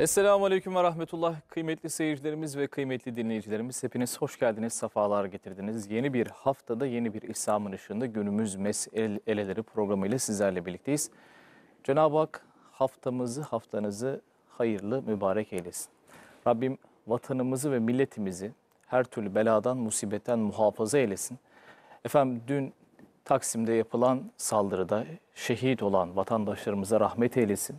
Esselamu Aleyküm ve Rahmetullah. Kıymetli seyircilerimiz ve kıymetli dinleyicilerimiz hepiniz hoş geldiniz, sefalar getirdiniz. Yeni bir haftada, yeni bir İslam'ın ışığında günümüz meseleleri programıyla sizlerle birlikteyiz. Cenab-ı Hak haftamızı, haftanızı hayırlı, mübarek eylesin. Rabbim vatanımızı ve milletimizi her türlü beladan, musibetten muhafaza eylesin. Efendim dün Taksim'de yapılan saldırıda şehit olan vatandaşlarımıza rahmet eylesin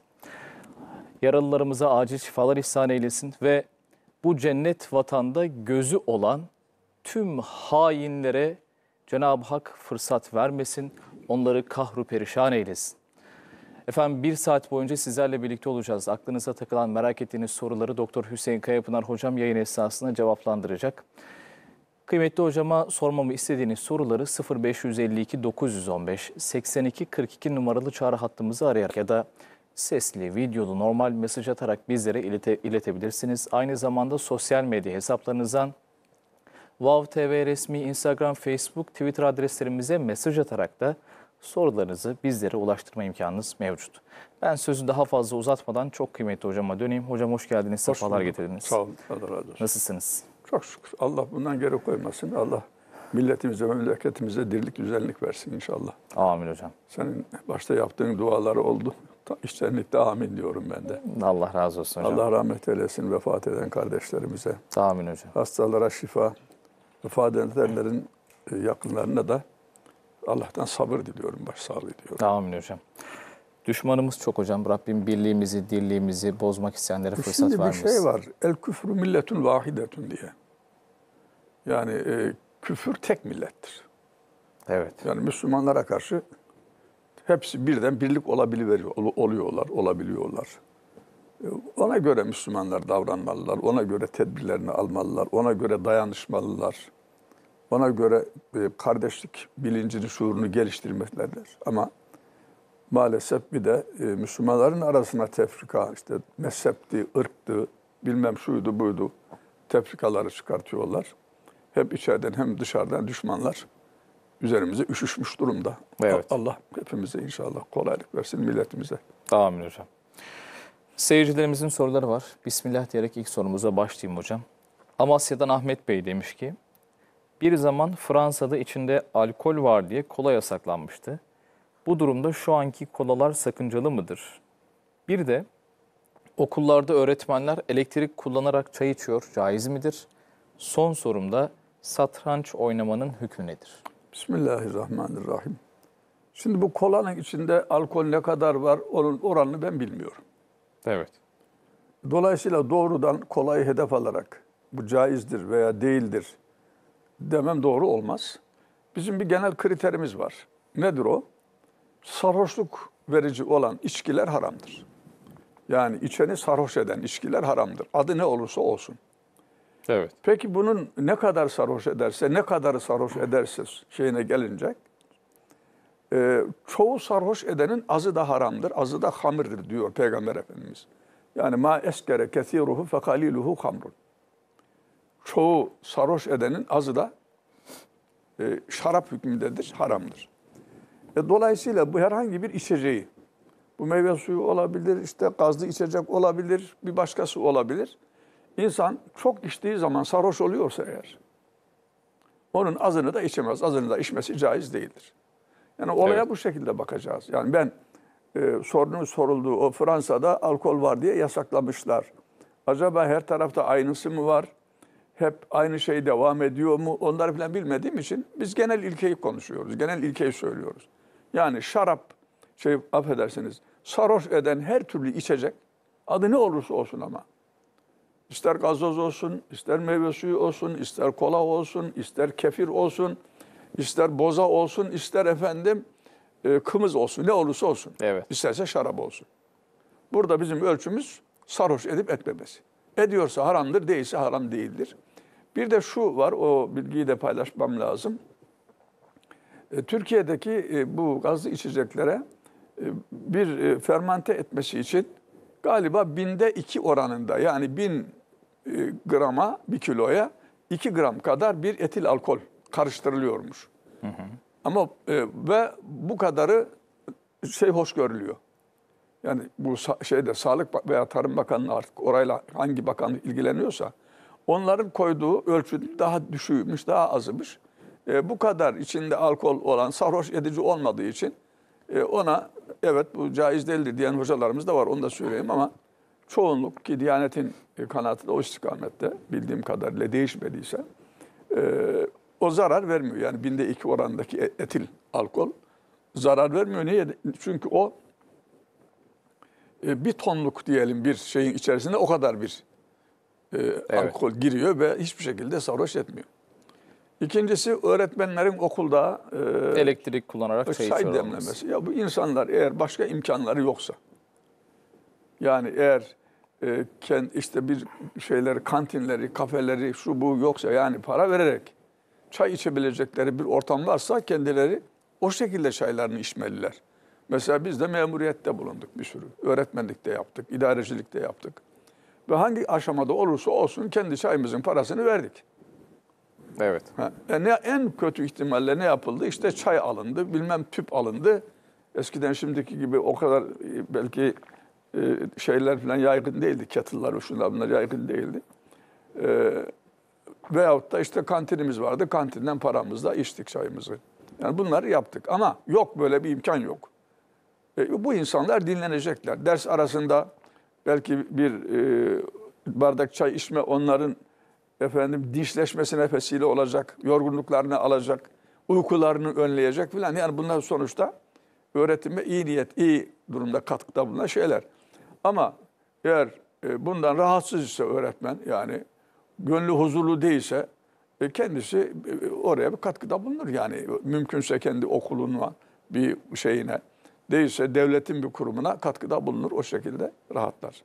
Yaralılarımıza acil şifalar ihsan eylesin ve bu cennet vatanda gözü olan tüm hainlere Cenab-ı Hak fırsat vermesin, onları kahru perişan eylesin. Efendim bir saat boyunca sizlerle birlikte olacağız. Aklınıza takılan merak ettiğiniz soruları Doktor Hüseyin Kayapınar hocam yayın esnasında cevaplandıracak. Kıymetli hocama sormamı istediğiniz soruları 0552 915 8242 numaralı çağrı hattımızı arayarak ya da sesli, videolu, normal mesaj atarak bizlere ilete, iletebilirsiniz. Aynı zamanda sosyal medya hesaplarınızdan Vav TV resmi Instagram, Facebook, Twitter adreslerimize mesaj atarak da sorularınızı bizlere ulaştırma imkanınız mevcut. Ben sözü daha fazla uzatmadan çok kıymetli hocama döneyim. Hocam hoş geldiniz, hoş sefalar bulduk. getirdiniz. Sağ olun, Allah razı olsun. Nasılsınız? Çok şükür. Allah bundan geri koymasın. Allah milletimize, memleketimize dirlik, güzellik versin inşallah. Amin hocam. Senin başta yaptığın dualar oldu. İçtenlikte amin diyorum ben de. Allah razı olsun hocam. Allah rahmet eylesin vefat eden kardeşlerimize. Amin hocam. Hastalara şifa, vefat edenlerin e, yakınlarına da Allah'tan sabır diliyorum, başsağlığı diliyorum. Amin hocam. Düşmanımız çok hocam. Rabbim birliğimizi, dirliğimizi bozmak isteyenlere e fırsat Şimdi vermesin. Şimdi bir şey var. El küfrü milletun vahidetun diye. Yani e, küfür tek millettir. Evet. Yani Müslümanlara karşı hepsi birden birlik olabiliveriyor, oluyorlar, olabiliyorlar. Ee, ona göre Müslümanlar davranmalılar, ona göre tedbirlerini almalılar, ona göre dayanışmalılar. Ona göre e, kardeşlik bilincini, şuurunu geliştirmeklerdir. Ama maalesef bir de e, Müslümanların arasına tefrika, işte mezhepti, ırktı, bilmem şuydu buydu tefrikaları çıkartıyorlar. Hem içeriden hem dışarıdan düşmanlar üzerimize üşüşmüş durumda. Evet. Allah hepimize inşallah kolaylık versin milletimize. Amin hocam. Seyircilerimizin soruları var. Bismillah diyerek ilk sorumuza başlayayım hocam. Amasya'dan Ahmet Bey demiş ki, bir zaman Fransa'da içinde alkol var diye kola yasaklanmıştı. Bu durumda şu anki kolalar sakıncalı mıdır? Bir de okullarda öğretmenler elektrik kullanarak çay içiyor, caiz midir? Son sorumda satranç oynamanın hükmü nedir? Bismillahirrahmanirrahim. Şimdi bu kolanın içinde alkol ne kadar var onun oranını ben bilmiyorum. Evet. Dolayısıyla doğrudan kolayı hedef alarak bu caizdir veya değildir demem doğru olmaz. Bizim bir genel kriterimiz var. Nedir o? Sarhoşluk verici olan içkiler haramdır. Yani içeni sarhoş eden içkiler haramdır. Adı ne olursa olsun. Evet. Peki bunun ne kadar sarhoş ederse, ne kadar sarhoş edersiz şeyine gelince, e, çoğu sarhoş edenin azı da haramdır, azı da hamirdir diyor Peygamber Efendimiz. Yani ma eskere kesiruhu fe kaliluhu hamrun. Çoğu sarhoş edenin azı da e, şarap hükmündedir, haramdır. E, dolayısıyla bu herhangi bir içeceği, bu meyve suyu olabilir, işte gazlı içecek olabilir, bir başkası olabilir. İnsan çok içtiği zaman sarhoş oluyorsa eğer, onun azını da içemez. Azını da içmesi caiz değildir. Yani olaya evet. bu şekilde bakacağız. Yani ben e, sorunun sorulduğu o Fransa'da alkol var diye yasaklamışlar. Acaba her tarafta aynısı mı var? Hep aynı şey devam ediyor mu? Onları falan bilmediğim için biz genel ilkeyi konuşuyoruz. Genel ilkeyi söylüyoruz. Yani şarap, şey affedersiniz, sarhoş eden her türlü içecek adı ne olursa olsun ama ister gazoz olsun, ister meyve suyu olsun, ister kola olsun, ister kefir olsun, ister boza olsun, ister efendim e, kımız olsun, ne olursa olsun. Evet. İsterse şarap olsun. Burada bizim ölçümüz sarhoş edip etmemesi. Ediyorsa haramdır, değilse haram değildir. Bir de şu var, o bilgiyi de paylaşmam lazım. E, Türkiye'deki e, bu gazlı içeceklere e, bir e, fermante etmesi için galiba binde iki oranında yani bin e, grama, bir kiloya 2 gram kadar bir etil alkol karıştırılıyormuş. Hı hı. Ama e, ve bu kadarı şey hoş görülüyor. Yani bu şeyde Sağlık veya Tarım Bakanlığı artık orayla hangi bakan ilgileniyorsa onların koyduğu ölçü daha düşüğümüş, daha azmış. E, bu kadar içinde alkol olan sarhoş edici olmadığı için e, ona evet bu caiz değildir diyen hocalarımız da var onu da söyleyeyim ama çoğunluk ki Diyanet'in e, kanatı da o istikamette bildiğim kadarıyla değişmediyse e, o zarar vermiyor. Yani binde iki orandaki e, etil alkol zarar vermiyor. Niye? Çünkü o e, bir tonluk diyelim bir şeyin içerisinde o kadar bir e, evet. alkol giriyor ve hiçbir şekilde sarhoş etmiyor. İkincisi öğretmenlerin okulda e, elektrik kullanarak e, çay, çay demlemesi. Ya bu insanlar eğer başka imkanları yoksa yani eğer e, kend, işte bir şeyler kantinleri, kafeleri, şu bu yoksa yani para vererek çay içebilecekleri bir ortam varsa kendileri o şekilde çaylarını içmeliler. Mesela biz de memuriyette bulunduk bir sürü. Öğretmenlikte yaptık, idarecilikte yaptık. Ve hangi aşamada olursa olsun kendi çayımızın parasını verdik. Evet. Ha, yani e, en kötü ihtimalle ne yapıldı? İşte çay alındı, bilmem tüp alındı. Eskiden şimdiki gibi o kadar e, belki ee, şeyler falan yaygın değildi. Kettle'lar, şunlar bunlar yaygın değildi. E, veyahut da işte kantinimiz vardı. Kantinden paramızla içtik çayımızı. Yani bunları yaptık. Ama yok böyle bir imkan yok. E, bu insanlar dinlenecekler. Ders arasında belki bir e, bardak çay içme onların efendim dişleşmesine vesile olacak, yorgunluklarını alacak, uykularını önleyecek filan. Yani bunlar sonuçta öğretime iyi niyet, iyi durumda katkıda bulunan şeyler. Ama eğer e, bundan rahatsız ise öğretmen yani gönlü huzurlu değilse e, kendisi e, oraya bir katkıda bulunur. Yani mümkünse kendi okuluna bir şeyine değilse devletin bir kurumuna katkıda bulunur. O şekilde rahatlar.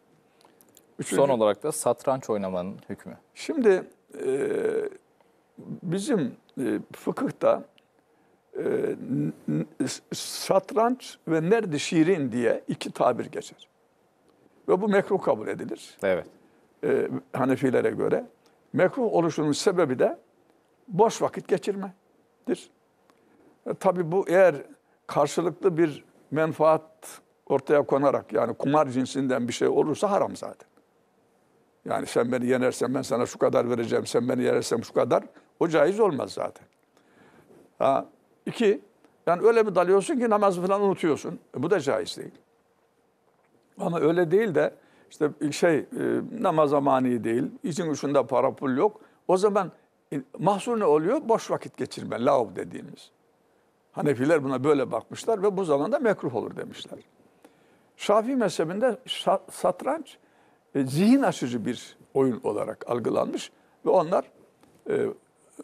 Üçüncü, Son olarak da satranç oynamanın hükmü. Şimdi e, bizim e, fıkıhta e, satranç ve nerede şiirin diye iki tabir geçer. Ve bu mekruh kabul edilir. Evet. E, Hanefilere göre. Mekruh oluşunun sebebi de boş vakit geçirmedir. E, tabii bu eğer karşılıklı bir menfaat ortaya konarak yani kumar cinsinden bir şey olursa haram zaten. Yani sen beni yenersen ben sana şu kadar vereceğim, sen beni yenersem şu kadar. O caiz olmaz zaten. Ha, iki, yani öyle bir dalıyorsun ki namazı falan unutuyorsun. E, bu da caiz değil. Ama öyle değil de işte e, şey e, namaz amani değil, için uçunda para pul yok. O zaman e, mahsur ne oluyor? Boş vakit geçirme, lav dediğimiz. Hanefiler buna böyle bakmışlar ve bu zamanda mekruh olur demişler. Şafii mezhebinde satranç e, zihin açıcı bir oyun olarak algılanmış ve onlar e,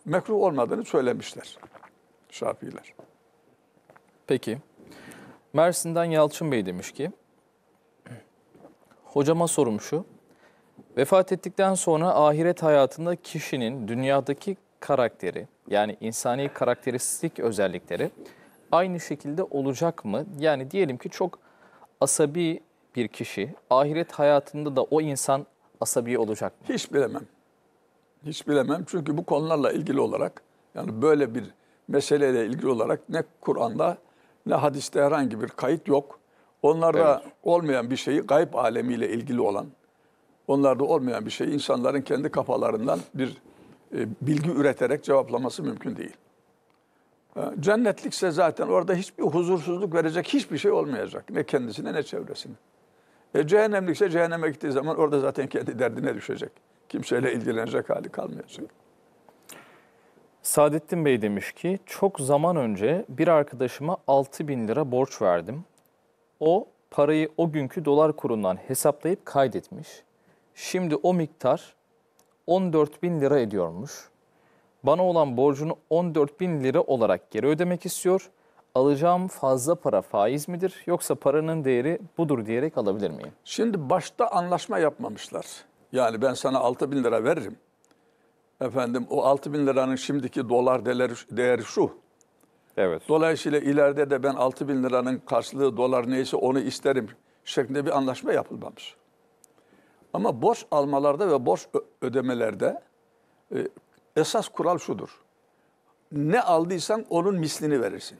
mekruh olmadığını söylemişler Şafiiler. Peki. Mersin'den Yalçın Bey demiş ki, Hocama sorum şu. Vefat ettikten sonra ahiret hayatında kişinin dünyadaki karakteri yani insani karakteristik özellikleri aynı şekilde olacak mı? Yani diyelim ki çok asabi bir kişi ahiret hayatında da o insan asabi olacak mı? Hiç bilemem. Hiç bilemem çünkü bu konularla ilgili olarak yani böyle bir meseleyle ilgili olarak ne Kur'an'da ne hadiste herhangi bir kayıt yok. Onlarda evet. olmayan bir şeyi gayb alemiyle ilgili olan, onlarda olmayan bir şeyi insanların kendi kafalarından bir e, bilgi üreterek cevaplaması mümkün değil. E, cennetlikse zaten orada hiçbir huzursuzluk verecek hiçbir şey olmayacak. Ne kendisine ne çevresine. E, cehennemlikse cehenneme gittiği zaman orada zaten kendi derdine düşecek. Kimseyle ilgilenecek hali kalmayacak. Saadettin Bey demiş ki çok zaman önce bir arkadaşıma 6 bin lira borç verdim. O parayı o günkü dolar kurundan hesaplayıp kaydetmiş. Şimdi o miktar 14 bin lira ediyormuş. Bana olan borcunu 14 bin lira olarak geri ödemek istiyor. Alacağım fazla para faiz midir yoksa paranın değeri budur diyerek alabilir miyim? Şimdi başta anlaşma yapmamışlar. Yani ben sana 6 bin lira veririm. Efendim o 6 bin liranın şimdiki dolar değeri, şu. Evet. Dolayısıyla ileride de ben 6 bin liranın karşılığı dolar neyse onu isterim şeklinde bir anlaşma yapılmamış. Ama borç almalarda ve borç ödemelerde e, esas kural şudur. Ne aldıysan onun mislini verirsin.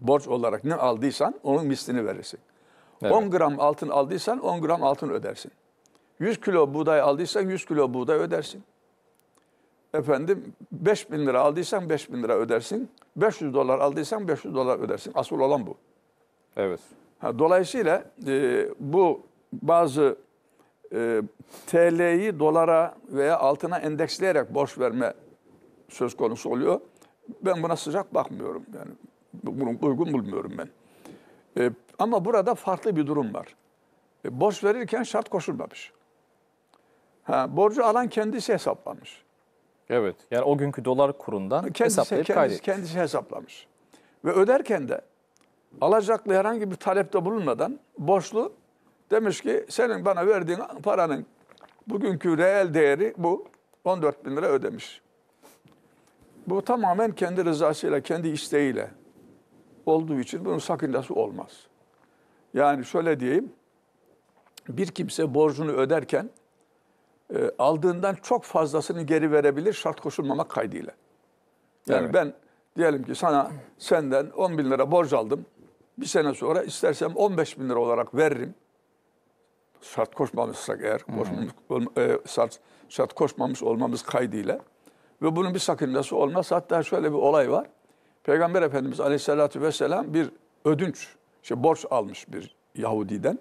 Borç olarak ne aldıysan onun mislini verirsin. Evet. 10 gram altın aldıysan 10 gram altın ödersin. 100 kilo buğday aldıysan 100 kilo buğday ödersin efendim 5 bin lira aldıysan 5 bin lira ödersin. 500 dolar aldıysan 500 dolar ödersin. Asıl olan bu. Evet. Ha, dolayısıyla e, bu bazı e, TL'yi dolara veya altına endeksleyerek borç verme söz konusu oluyor. Ben buna sıcak bakmıyorum. Yani bunu uygun bulmuyorum ben. E, ama burada farklı bir durum var. E, borç verirken şart koşulmamış. Ha, borcu alan kendisi hesaplamış. Evet. Yani o günkü dolar kurundan kendisi, hesaplayıp kendisi, kaydetmiş. Kendisi hesaplamış. Ve öderken de alacaklı herhangi bir talepte bulunmadan borçlu demiş ki senin bana verdiğin paranın bugünkü reel değeri bu. 14 bin lira ödemiş. Bu tamamen kendi rızasıyla, kendi isteğiyle olduğu için bunun sakıncası olmaz. Yani şöyle diyeyim, bir kimse borcunu öderken e, aldığından çok fazlasını geri verebilir şart koşulmamak kaydıyla. Yani evet. ben diyelim ki sana senden 10 bin lira borç aldım. Bir sene sonra istersem 15 bin lira olarak veririm. Şart koşmamışsak eğer, hmm. e, şart, şart koşmamış olmamız kaydıyla. Ve bunun bir sakıncası olmaz. Hatta şöyle bir olay var. Peygamber Efendimiz Aleyhisselatü Vesselam bir ödünç, işte borç almış bir Yahudi'den.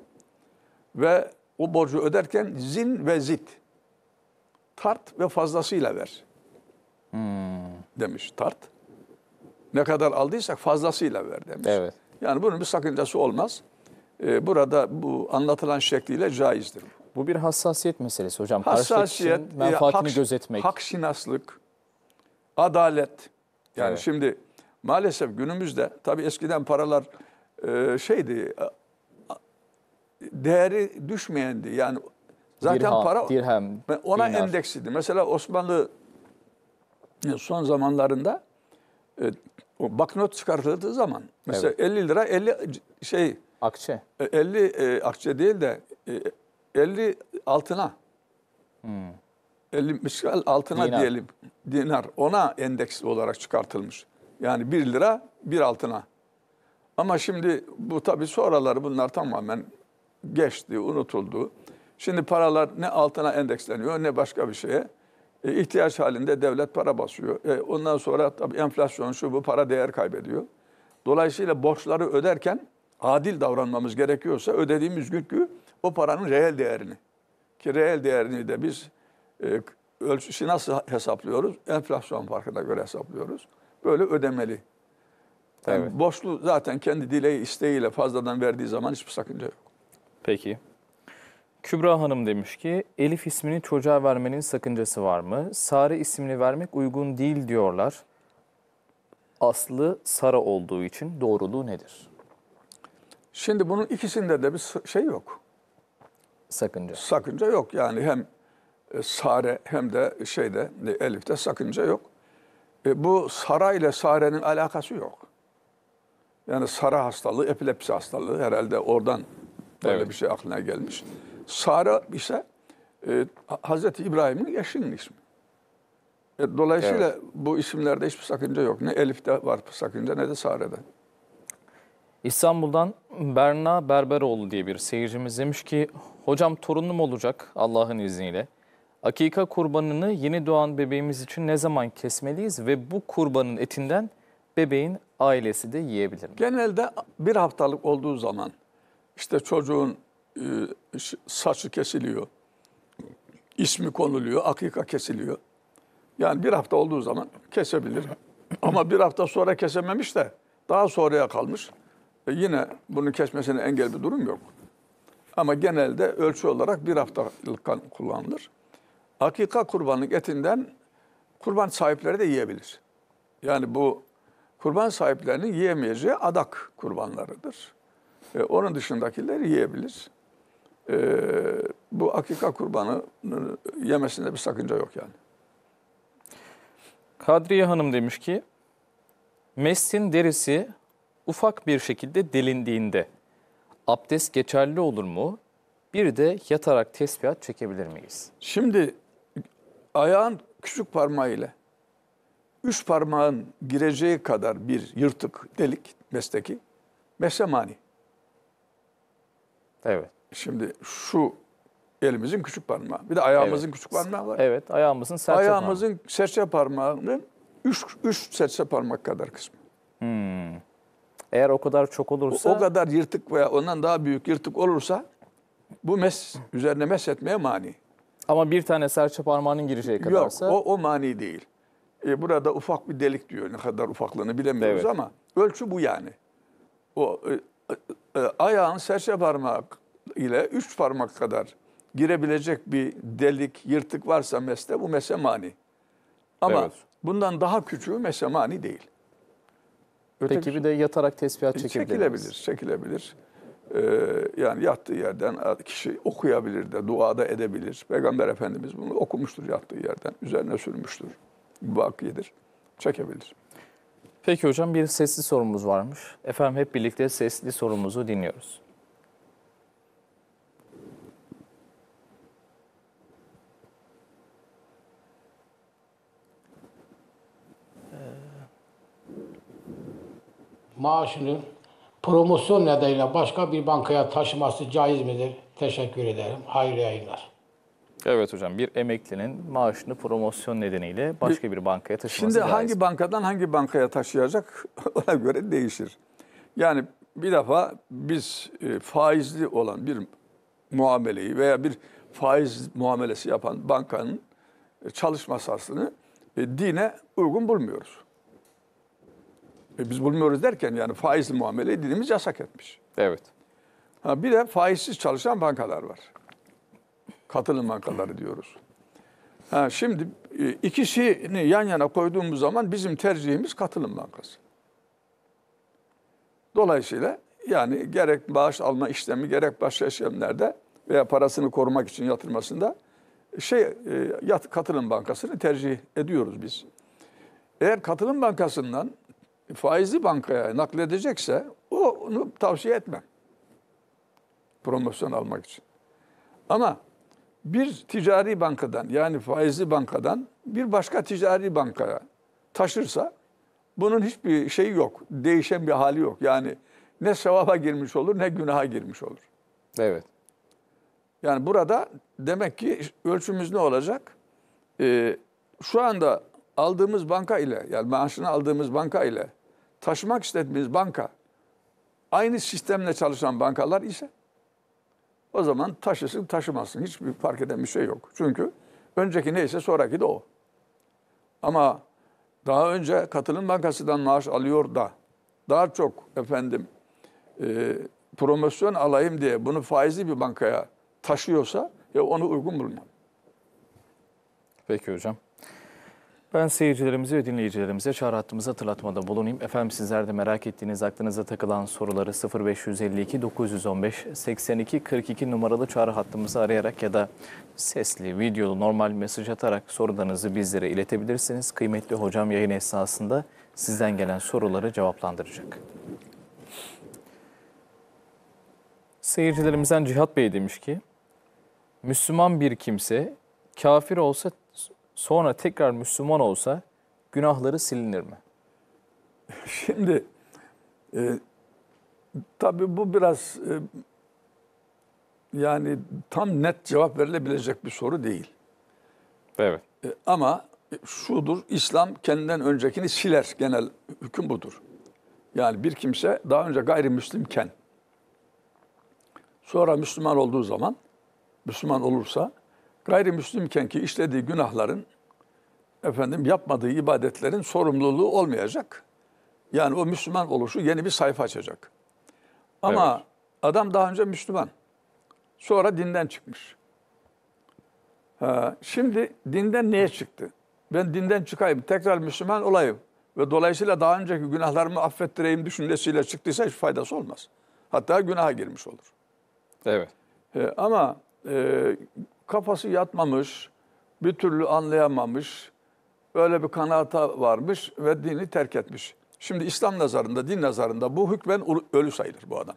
Ve o borcu öderken zin ve zit Tart ve fazlasıyla ver. Hmm. Demiş tart. Ne kadar aldıysak fazlasıyla ver demiş. Evet. Yani bunun bir sakıncası olmaz. Ee, burada bu anlatılan şekliyle caizdir. Bu bir hassasiyet meselesi hocam. Hassasiyet, e, menfaatini e, hak, gözetmek. adalet. Yani evet. şimdi maalesef günümüzde tabii eskiden paralar e, şeydi e, değeri düşmeyendi. Yani Zaten dirham, para dirhem, ona dinar. endeksliydi. Mesela Osmanlı e, son zamanlarında e, baknot çıkartıldığı zaman mesela evet. 50 lira 50 şey akçe 50 e, akçe değil de 50 altına hmm. 50 miskal altına dinar. diyelim dinar ona endeksli olarak çıkartılmış. Yani 1 lira 1 altına. Ama şimdi bu tabii sonraları bunlar tamamen geçti, unutuldu. Şimdi paralar ne altına endeksleniyor ne başka bir şeye. E, ihtiyaç halinde devlet para basıyor. E, ondan sonra tabii enflasyon şu bu para değer kaybediyor. Dolayısıyla borçları öderken adil davranmamız gerekiyorsa ödediğimiz günkü o paranın reel değerini. Ki reel değerini de biz e, ölçüsü nasıl hesaplıyoruz? Enflasyon farkına göre hesaplıyoruz. Böyle ödemeli. Yani evet. Borçlu zaten kendi dileği isteğiyle fazladan verdiği zaman hiçbir sakınca yok. Peki. Kübra Hanım demiş ki Elif ismini çocuğa vermenin sakıncası var mı? Sare ismini vermek uygun değil diyorlar. Aslı Sara olduğu için doğruluğu nedir? Şimdi bunun ikisinde de bir şey yok. Sakınca. Sakınca yok yani hem e, Sare hem de şeyde e, Elif'te sakınca yok. E, bu Sara ile Sare'nin alakası yok. Yani Sara hastalığı epilepsi hastalığı herhalde oradan böyle evet. bir şey aklına gelmiş. Sara ise e, Hazreti İbrahim'in eşinin ismi. E, dolayısıyla evet. bu isimlerde hiçbir sakınca yok. Ne Elif'te var sakınca ne de Sare'de. İstanbul'dan Berna Berberoğlu diye bir seyircimiz demiş ki Hocam torunum olacak Allah'ın izniyle. Akika kurbanını yeni doğan bebeğimiz için ne zaman kesmeliyiz ve bu kurbanın etinden bebeğin ailesi de yiyebilir mi? Genelde bir haftalık olduğu zaman işte çocuğun e, saçı kesiliyor. ismi konuluyor, akika kesiliyor. Yani bir hafta olduğu zaman kesebilir. Ama bir hafta sonra kesememiş de daha sonraya kalmış. E yine bunu kesmesine engel bir durum yok. Ama genelde ölçü olarak bir haftalık kan kullanılır. Akika kurbanlık etinden kurban sahipleri de yiyebilir. Yani bu kurban sahiplerinin yiyemeyeceği adak kurbanlarıdır. E, onun dışındakiler yiyebilir e, bu akika kurbanı yemesinde bir sakınca yok yani. Kadriye Hanım demiş ki, mesin derisi ufak bir şekilde delindiğinde abdest geçerli olur mu? Bir de yatarak tesbihat çekebilir miyiz? Şimdi ayağın küçük parmağı ile üç parmağın gireceği kadar bir yırtık delik mesleki mesemani. Evet. Şimdi şu elimizin küçük parmağı. Bir de ayağımızın evet. küçük parmağı var. Evet, ayağımızın serçe Ayağımızın parmağı. serçe parmağının 3 serçe parmak kadar kısmı. Hmm. Eğer o kadar çok olursa... O, o kadar yırtık veya ondan daha büyük yırtık olursa bu mes üzerine mes etmeye mani. Ama bir tane serçe parmağının gireceği kadarsa... Yok, o, o mani değil. Ee, burada ufak bir delik diyor. Ne kadar ufaklığını bilemiyoruz evet. ama ölçü bu yani. O e, e, e ayağın serçe parmağı ile üç parmak kadar girebilecek bir delik, yırtık varsa mesle bu mesemani. Ama evet. bundan daha küçüğü mesemani değil. Öteki Peki bir de yatarak tesbihat çekebilir Çekilebilir, çekilebilir. Ee, yani yattığı yerden kişi okuyabilir de, duada edebilir. Peygamber Efendimiz bunu okumuştur yattığı yerden. Üzerine sürmüştür. Bakiyedir. Çekebilir. Peki hocam bir sesli sorumuz varmış. Efendim hep birlikte sesli sorumuzu dinliyoruz. maaşının promosyon nedeniyle başka bir bankaya taşıması caiz midir? Teşekkür ederim. Hayırlı yayınlar. Evet hocam bir emeklinin maaşını promosyon nedeniyle başka bir bankaya taşıması Şimdi caiz. hangi bankadan hangi bankaya taşıyacak ona göre değişir. Yani bir defa biz e, faizli olan bir muameleyi veya bir faiz muamelesi yapan bankanın e, çalışma sahasını e, dine uygun bulmuyoruz. E biz bulmuyoruz derken yani faizli muamele dediğimiz yasak etmiş. Evet. Ha bir de faizsiz çalışan bankalar var. Katılım bankaları diyoruz. Ha şimdi e, ikisini yan yana koyduğumuz zaman bizim tercihimiz katılım bankası. Dolayısıyla yani gerek bağış alma işlemi gerek başka işlemlerde veya parasını korumak için yatırmasında şey e, katılım bankasını tercih ediyoruz biz. Eğer katılım bankasından faizli bankaya nakledecekse onu tavsiye etmem. Promosyon almak için. Ama bir ticari bankadan yani faizli bankadan bir başka ticari bankaya taşırsa bunun hiçbir şeyi yok. Değişen bir hali yok. Yani ne sevaba girmiş olur ne günaha girmiş olur. Evet. Yani burada demek ki ölçümüz ne olacak? Ee, şu anda aldığımız banka ile yani maaşını aldığımız banka ile taşımak istediğimiz banka aynı sistemle çalışan bankalar ise o zaman taşısın taşımasın. Hiçbir fark eden bir şey yok. Çünkü önceki neyse sonraki de o. Ama daha önce katılım bankasından maaş alıyor da daha çok efendim e, promosyon alayım diye bunu faizli bir bankaya taşıyorsa ya e, onu uygun bulmam. Peki hocam. Ben seyircilerimize ve dinleyicilerimize çağrı hattımızı hatırlatmada bulunayım. Efendim sizler de merak ettiğiniz aklınıza takılan soruları 0552 915 82 42 numaralı çağrı hattımızı arayarak ya da sesli, videolu, normal mesaj atarak sorularınızı bizlere iletebilirsiniz. Kıymetli hocam yayın esnasında sizden gelen soruları cevaplandıracak. Seyircilerimizden Cihat Bey demiş ki, Müslüman bir kimse kafir olsa sonra tekrar Müslüman olsa günahları silinir mi? Şimdi e, tabii bu biraz e, yani tam net cevap verilebilecek bir soru değil. Evet. E, ama şudur, İslam kendinden öncekini siler. Genel hüküm budur. Yani bir kimse daha önce gayrimüslimken sonra Müslüman olduğu zaman, Müslüman olursa gayrimüslimken ki işlediği günahların efendim yapmadığı ibadetlerin sorumluluğu olmayacak. Yani o Müslüman oluşu yeni bir sayfa açacak. Ama evet. adam daha önce Müslüman. Sonra dinden çıkmış. Ha, şimdi dinden niye çıktı? Ben dinden çıkayım, tekrar Müslüman olayım ve dolayısıyla daha önceki günahlarımı affettireyim düşüncesiyle çıktıysa hiç faydası olmaz. Hatta günaha girmiş olur. Evet. E, ama e, kafası yatmamış, bir türlü anlayamamış, böyle bir kanaata varmış ve dini terk etmiş. Şimdi İslam nazarında, din nazarında bu hükmen ölü sayılır bu adam.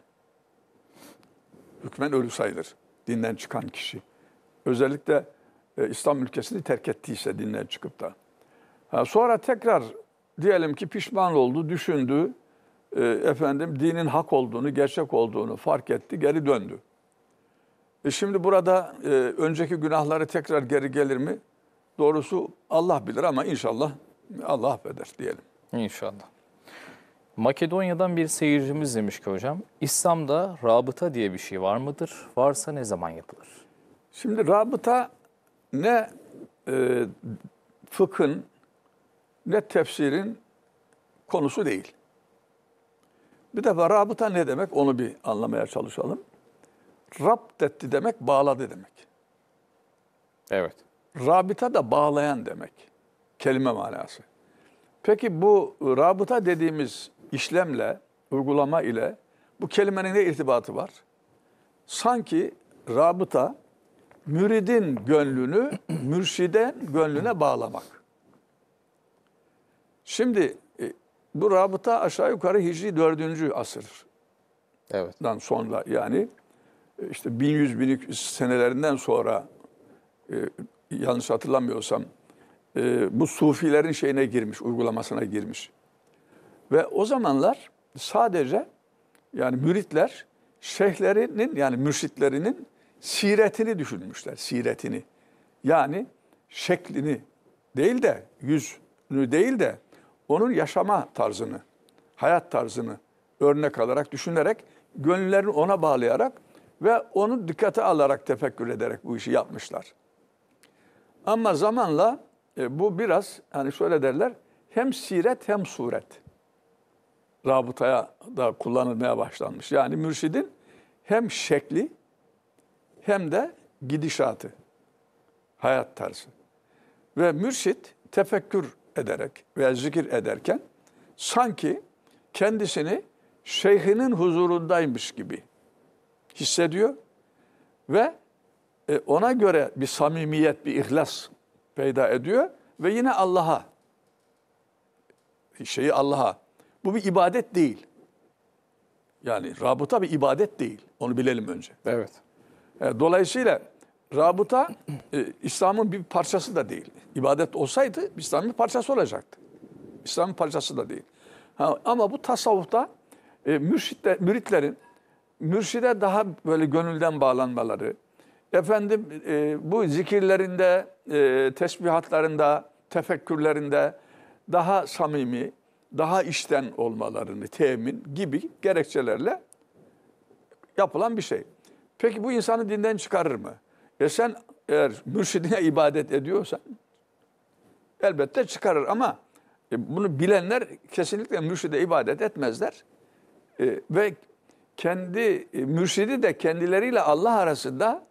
Hükmen ölü sayılır dinden çıkan kişi. Özellikle e, İslam ülkesini terk ettiyse dinden çıkıp da. Ha, sonra tekrar diyelim ki pişman oldu, düşündü. E, efendim dinin hak olduğunu, gerçek olduğunu fark etti, geri döndü. E şimdi burada e, önceki günahları tekrar geri gelir mi? Doğrusu Allah bilir ama inşallah Allah affeder diyelim. İnşallah. Makedonya'dan bir seyircimiz demiş ki hocam, İslam'da rabıta diye bir şey var mıdır? Varsa ne zaman yapılır? Şimdi rabıta ne e, fıkhın ne tefsirin konusu değil. Bir defa rabıta ne demek onu bir anlamaya çalışalım. Rapt etti demek bağladı demek. Evet. Rabita da bağlayan demek. Kelime manası. Peki bu rabıta dediğimiz işlemle, uygulama ile bu kelimenin ne irtibatı var? Sanki rabıta müridin gönlünü mürşiden gönlüne bağlamak. Şimdi e, bu rabıta aşağı yukarı Hicri 4. asırdan evet. sonra yani işte 1100-1200 senelerinden sonra e, yanlış hatırlamıyorsam e, bu sufilerin şeyine girmiş, uygulamasına girmiş. Ve o zamanlar sadece yani müritler şeyhlerinin yani mürşitlerinin siretini düşünmüşler, siretini. Yani şeklini değil de yüzünü değil de onun yaşama tarzını, hayat tarzını örnek alarak, düşünerek, gönüllerini ona bağlayarak ve onu dikkate alarak tefekkür ederek bu işi yapmışlar. Ama zamanla e, bu biraz hani şöyle derler hem siret hem suret rabıtaya da kullanılmaya başlanmış. Yani mürşidin hem şekli hem de gidişatı, hayat tarzı. Ve mürşit tefekkür ederek veya zikir ederken sanki kendisini şeyhinin huzurundaymış gibi hissediyor ve e, ona göre bir samimiyet, bir ihlas peyda ediyor ve yine Allah'a şeyi Allah'a. Bu bir ibadet değil. Yani rabıta bir ibadet değil. Onu bilelim önce. Evet. E, dolayısıyla rabıta e, İslam'ın bir parçası da değil. İbadet olsaydı İslam'ın bir parçası olacaktı. İslam'ın parçası da değil. Ha, ama bu tasavvufta e, müritlerin mürşide daha böyle gönülden bağlanmaları, efendim e, bu zikirlerinde, e, tesbihatlarında, tefekkürlerinde daha samimi, daha içten olmalarını temin gibi gerekçelerle yapılan bir şey. Peki bu insanı dinden çıkarır mı? E sen eğer mürşidine ibadet ediyorsan elbette çıkarır ama e, bunu bilenler kesinlikle mürşide ibadet etmezler. E, ve kendi e, mürşidi de kendileriyle Allah arasında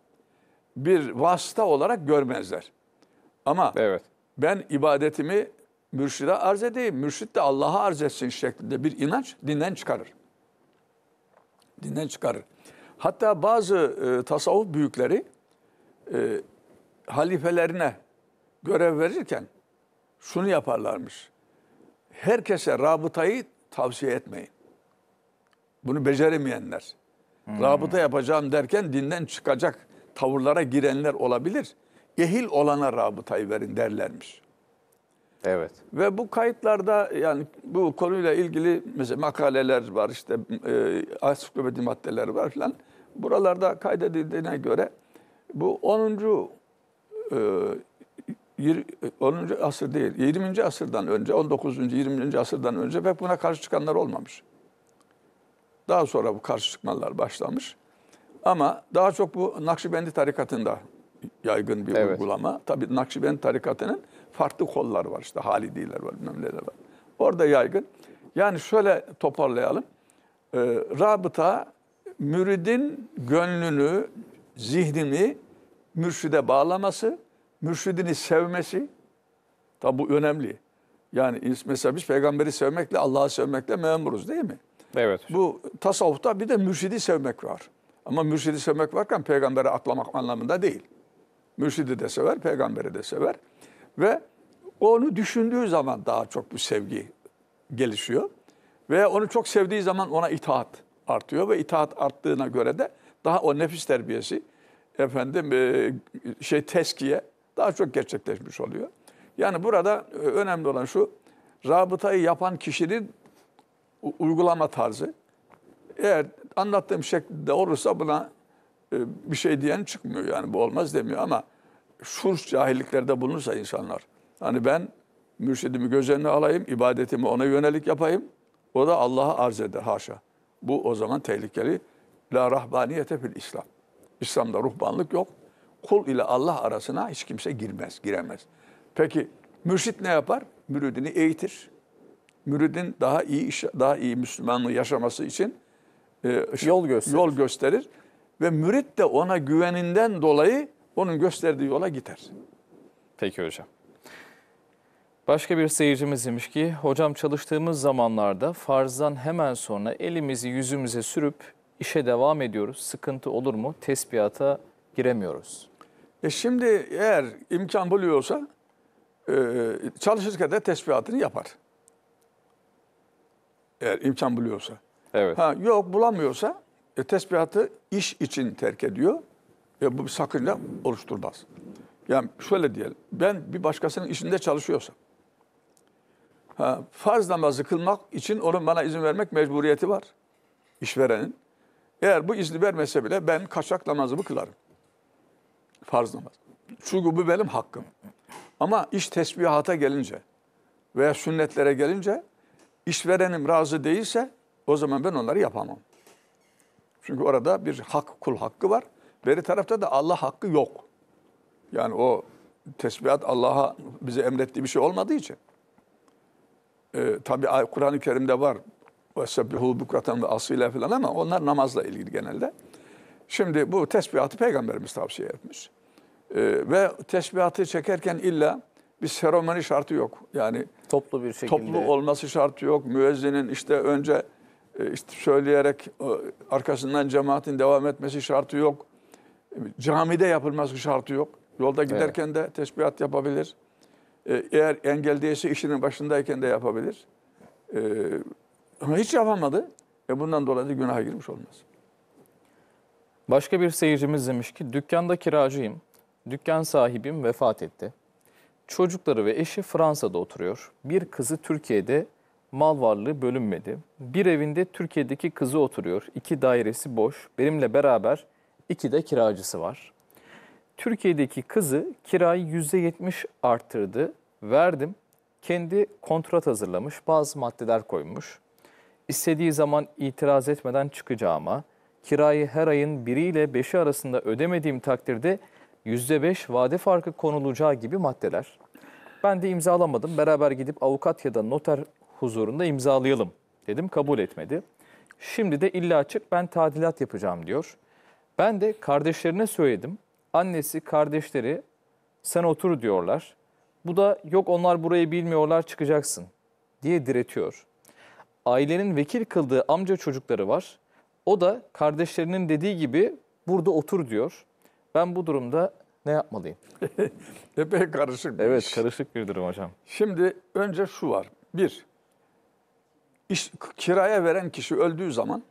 bir vasıta olarak görmezler. Ama evet. ben ibadetimi mürşide arz edeyim, mürşid de Allah'a arz etsin şeklinde bir inanç dinden çıkarır. Dinden çıkarır. Hatta bazı e, tasavvuf büyükleri e, halifelerine görev verirken şunu yaparlarmış. Herkese rabıtayı tavsiye etmeyin. Bunu beceremeyenler. Hmm. Rabıta yapacağım derken dinden çıkacak tavırlara girenler olabilir. Ehil olana rabıtayı verin derlermiş. Evet. Ve bu kayıtlarda yani bu konuyla ilgili mesela makaleler var işte e, asiklopedi maddeleri var filan. Buralarda kaydedildiğine göre bu 10. E, 10. asır değil 20. asırdan önce 19. 20. asırdan önce pek buna karşı çıkanlar olmamış. Daha sonra bu karşı çıkmalar başlamış. Ama daha çok bu Nakşibendi tarikatında yaygın bir evet. uygulama. Tabi Nakşibendi tarikatının farklı kolları var. İşte Halidiler var, bilmem var. Orada yaygın. Yani şöyle toparlayalım. Ee, rabıta müridin gönlünü, zihnini mürşide bağlaması, mürşidini sevmesi. Tabi bu önemli. Yani mesela biz peygamberi sevmekle, Allah'ı sevmekle memuruz değil mi? Evet. Bu tasavvufta bir de mürşidi sevmek var. Ama mürşidi sevmek varken peygambere atlamak anlamında değil. Mürşidi de sever, peygamberi de sever. Ve onu düşündüğü zaman daha çok bu sevgi gelişiyor. Ve onu çok sevdiği zaman ona itaat artıyor ve itaat arttığına göre de daha o nefis terbiyesi efendim e, şey teskiye daha çok gerçekleşmiş oluyor. Yani burada e, önemli olan şu rabıtayı yapan kişinin uygulama tarzı. Eğer anlattığım şekilde olursa buna e, bir şey diyen çıkmıyor yani bu olmaz demiyor ama şur cahilliklerde bulunursa insanlar. Hani ben mürşidimi göz önüne alayım, ibadetimi ona yönelik yapayım. O da Allah'a arz eder haşa. Bu o zaman tehlikeli. La rahbaniyete fil İslam. İslam'da ruhbanlık yok. Kul ile Allah arasına hiç kimse girmez, giremez. Peki mürşit ne yapar? Müridini eğitir müridin daha iyi iş, daha iyi Müslümanlığı yaşaması için e, yol gösterir. Yol gösterir ve mürit de ona güveninden dolayı onun gösterdiği yola gider. Peki hocam. Başka bir seyircimiz demiş ki, hocam çalıştığımız zamanlarda farzdan hemen sonra elimizi yüzümüze sürüp işe devam ediyoruz. Sıkıntı olur mu? Tesbihata giremiyoruz. E şimdi eğer imkan buluyorsa e, çalışırken de tesbihatını yapar. Eğer imkan buluyorsa. Evet. Ha, yok bulamıyorsa e, tesbihatı iş için terk ediyor ve bu bir sakınca oluşturmaz. Yani şöyle diyelim, ben bir başkasının işinde çalışıyorsam, ha, farz namazı kılmak için onun bana izin vermek mecburiyeti var, işverenin. Eğer bu izni vermese bile ben kaçak namazımı kılarım. Farz namaz. Çünkü bu benim hakkım. Ama iş tesbihata gelince veya sünnetlere gelince işverenim razı değilse o zaman ben onları yapamam. Çünkü orada bir hak, kul hakkı var. Beri tarafta da Allah hakkı yok. Yani o tesbihat Allah'a bize emrettiği bir şey olmadığı için. Ee, tabii Kur'an-ı Kerim'de var. Vesebbihu bukratan ve asıyla falan ama onlar namazla ilgili genelde. Şimdi bu tesbihatı Peygamberimiz tavsiye etmiş. Ee, ve tesbihatı çekerken illa bir seremoni şartı yok. Yani toplu bir şekilde toplu olması şartı yok. Müezzinin işte önce e, işte söyleyerek e, arkasından cemaatin devam etmesi şartı yok. Camide yapılması şartı yok. Yolda giderken evet. de tesbihat yapabilir. E, eğer engel değilse işinin başındayken de yapabilir. Ama hiç yapamadı. E bundan dolayı da günaha girmiş olmaz. Başka bir seyircimiz demiş ki dükkanda kiracıyım. Dükkan sahibim vefat etti. Çocukları ve eşi Fransa'da oturuyor. Bir kızı Türkiye'de mal varlığı bölünmedi. Bir evinde Türkiye'deki kızı oturuyor. İki dairesi boş. Benimle beraber iki de kiracısı var. Türkiye'deki kızı kirayı %70 arttırdı. Verdim. Kendi kontrat hazırlamış. Bazı maddeler koymuş. İstediği zaman itiraz etmeden çıkacağıma, kirayı her ayın biri ile beşi arasında ödemediğim takdirde %5 vade farkı konulacağı gibi maddeler. Ben de imzalamadım. Beraber gidip avukat ya da noter huzurunda imzalayalım dedim. Kabul etmedi. Şimdi de illa çık ben tadilat yapacağım diyor. Ben de kardeşlerine söyledim. Annesi, kardeşleri sen otur diyorlar. Bu da yok onlar burayı bilmiyorlar çıkacaksın diye diretiyor. Ailenin vekil kıldığı amca çocukları var. O da kardeşlerinin dediği gibi burada otur diyor. Ben bu durumda ne yapmalıyım? Epey karışık bir Evet, iş. karışık bir durum hocam. Şimdi önce şu var. Bir, iş, kiraya veren kişi öldüğü zaman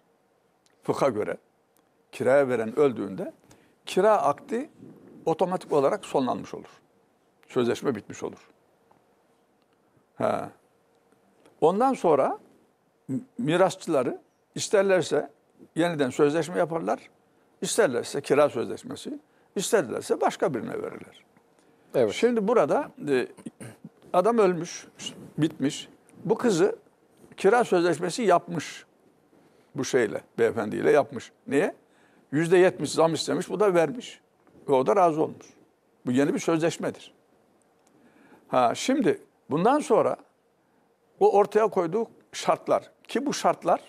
fıkha göre kiraya veren öldüğünde kira akdi otomatik olarak sonlanmış olur. Sözleşme bitmiş olur. Ha, Ondan sonra mirasçıları isterlerse yeniden sözleşme yaparlar, isterlerse kira sözleşmesi, İsterlerse başka birine verirler. Evet. Şimdi burada e, adam ölmüş, bitmiş. Bu kızı kira sözleşmesi yapmış bu şeyle, beyefendiyle yapmış. Niye? Yüzde yetmiş zam istemiş, bu da vermiş. Ve o da razı olmuş. Bu yeni bir sözleşmedir. Ha şimdi bundan sonra bu ortaya koyduğu şartlar ki bu şartlar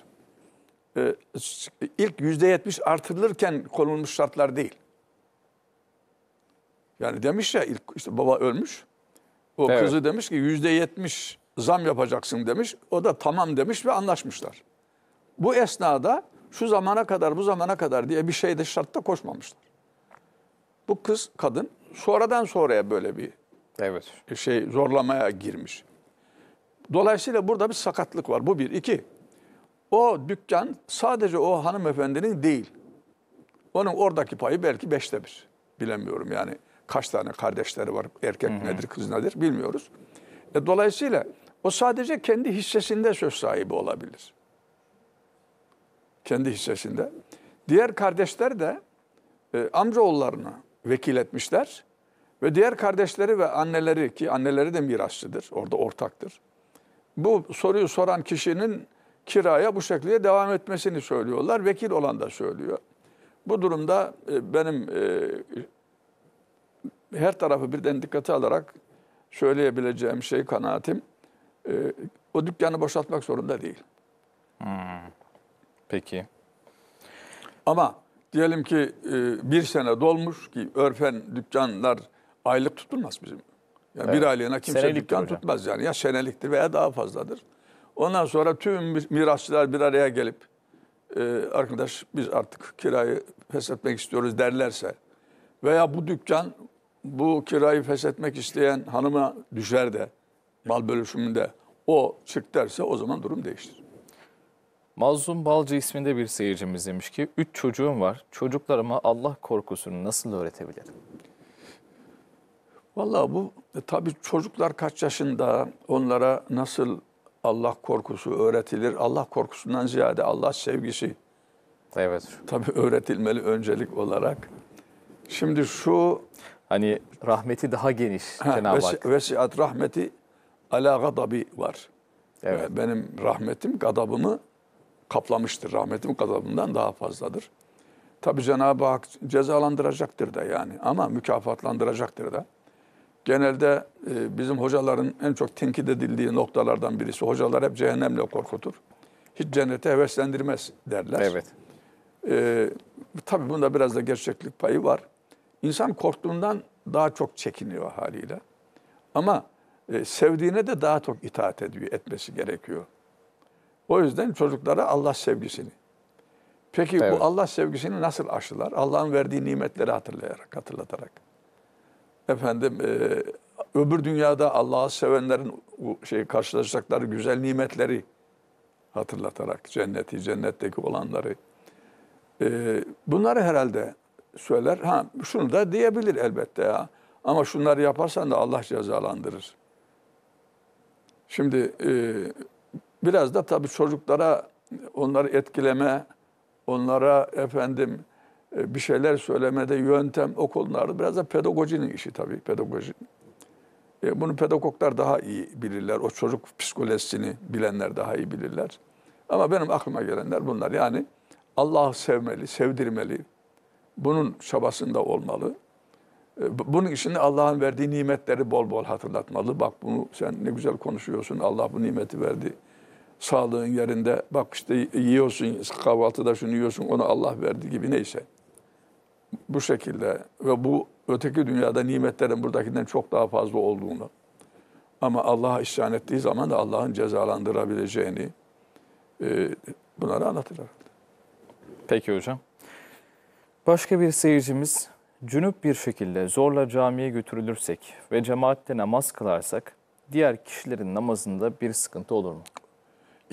e, ilk yüzde yetmiş artırılırken konulmuş şartlar değil. Yani demiş ya ilk işte baba ölmüş. O evet. kızı demiş ki yüzde yetmiş zam yapacaksın demiş. O da tamam demiş ve anlaşmışlar. Bu esnada şu zamana kadar bu zamana kadar diye bir şeyde şartta koşmamışlar. Bu kız kadın sonradan sonraya böyle bir evet. şey zorlamaya girmiş. Dolayısıyla burada bir sakatlık var. Bu bir. iki. O dükkan sadece o hanımefendinin değil. Onun oradaki payı belki beşte bir. Bilemiyorum yani. Kaç tane kardeşleri var, erkek Hı-hı. nedir, kız nedir bilmiyoruz. E, dolayısıyla o sadece kendi hissesinde söz sahibi olabilir. Kendi hissesinde. Diğer kardeşler de e, amcaoğullarını vekil etmişler. Ve diğer kardeşleri ve anneleri ki anneleri de mirasçıdır, orada ortaktır. Bu soruyu soran kişinin kiraya bu şekilde devam etmesini söylüyorlar. Vekil olan da söylüyor. Bu durumda e, benim e, her tarafı birden dikkate alarak söyleyebileceğim şey kanaatim e, o dükkanı boşaltmak zorunda değil. Hmm. Peki. Ama diyelim ki e, bir sene dolmuş ki örfen dükkanlar aylık tutulmaz bizim. Yani evet. Bir aylığına kimse Seneliktir dükkan hocam. tutmaz yani. Ya seneliktir veya daha fazladır. Ondan sonra tüm mirasçılar bir araya gelip e, arkadaş biz artık kirayı feshetmek istiyoruz derlerse veya bu dükkan bu kirayı feshetmek isteyen hanıma düşer de mal bölüşümünde o çık derse o zaman durum değişir. Mazlum Balcı isminde bir seyircimiz demiş ki, üç çocuğum var, çocuklarıma Allah korkusunu nasıl öğretebilirim? Valla bu e, tabii çocuklar kaç yaşında onlara nasıl Allah korkusu öğretilir? Allah korkusundan ziyade Allah sevgisi. Evet. Tabii öğretilmeli öncelik olarak. Şimdi şu Hani rahmeti daha geniş Cenab-ı Hak. Vesiat rahmeti ala gadabi var. Evet. Benim rahmetim gadabımı kaplamıştır. Rahmetim gadabımdan daha fazladır. Tabi Cenab-ı Hak cezalandıracaktır da yani ama mükafatlandıracaktır da. Genelde e, bizim hocaların en çok tenkit edildiği noktalardan birisi hocalar hep cehennemle korkutur. Hiç cennete heveslendirmez derler. Evet. Ee, tabii bunda biraz da gerçeklik payı var. İnsan korktuğundan daha çok çekiniyor haliyle. Ama e, sevdiğine de daha çok itaat ediyor, etmesi gerekiyor. O yüzden çocuklara Allah sevgisini. Peki evet. bu Allah sevgisini nasıl aşılar? Allah'ın verdiği nimetleri hatırlayarak, hatırlatarak. Efendim, e, öbür dünyada Allah'ı sevenlerin şey karşılaşacakları güzel nimetleri hatırlatarak cenneti, cennetteki olanları. E, bunları herhalde söyler. Ha şunu da diyebilir elbette ya. Ama şunları yaparsan da Allah cezalandırır. Şimdi e, biraz da tabii çocuklara onları etkileme, onlara efendim e, bir şeyler söylemede yöntem o konularda biraz da pedagojinin işi tabii pedagoji. E, bunu pedagoglar daha iyi bilirler. O çocuk psikolojisini bilenler daha iyi bilirler. Ama benim aklıma gelenler bunlar. Yani Allah'ı sevmeli, sevdirmeli, bunun çabasında olmalı. Ee, bunun için Allah'ın verdiği nimetleri bol bol hatırlatmalı. Bak bunu sen ne güzel konuşuyorsun. Allah bu nimeti verdi. Sağlığın yerinde. Bak işte yiyorsun, kahvaltıda şunu yiyorsun. Onu Allah verdi gibi neyse. Bu şekilde ve bu öteki dünyada nimetlerin buradakinden çok daha fazla olduğunu ama Allah'a isyan ettiği zaman da Allah'ın cezalandırabileceğini e, bunları anlatır herhalde. Peki hocam. Başka bir seyircimiz, cünüp bir şekilde zorla camiye götürülürsek ve cemaatle namaz kılarsak diğer kişilerin namazında bir sıkıntı olur mu?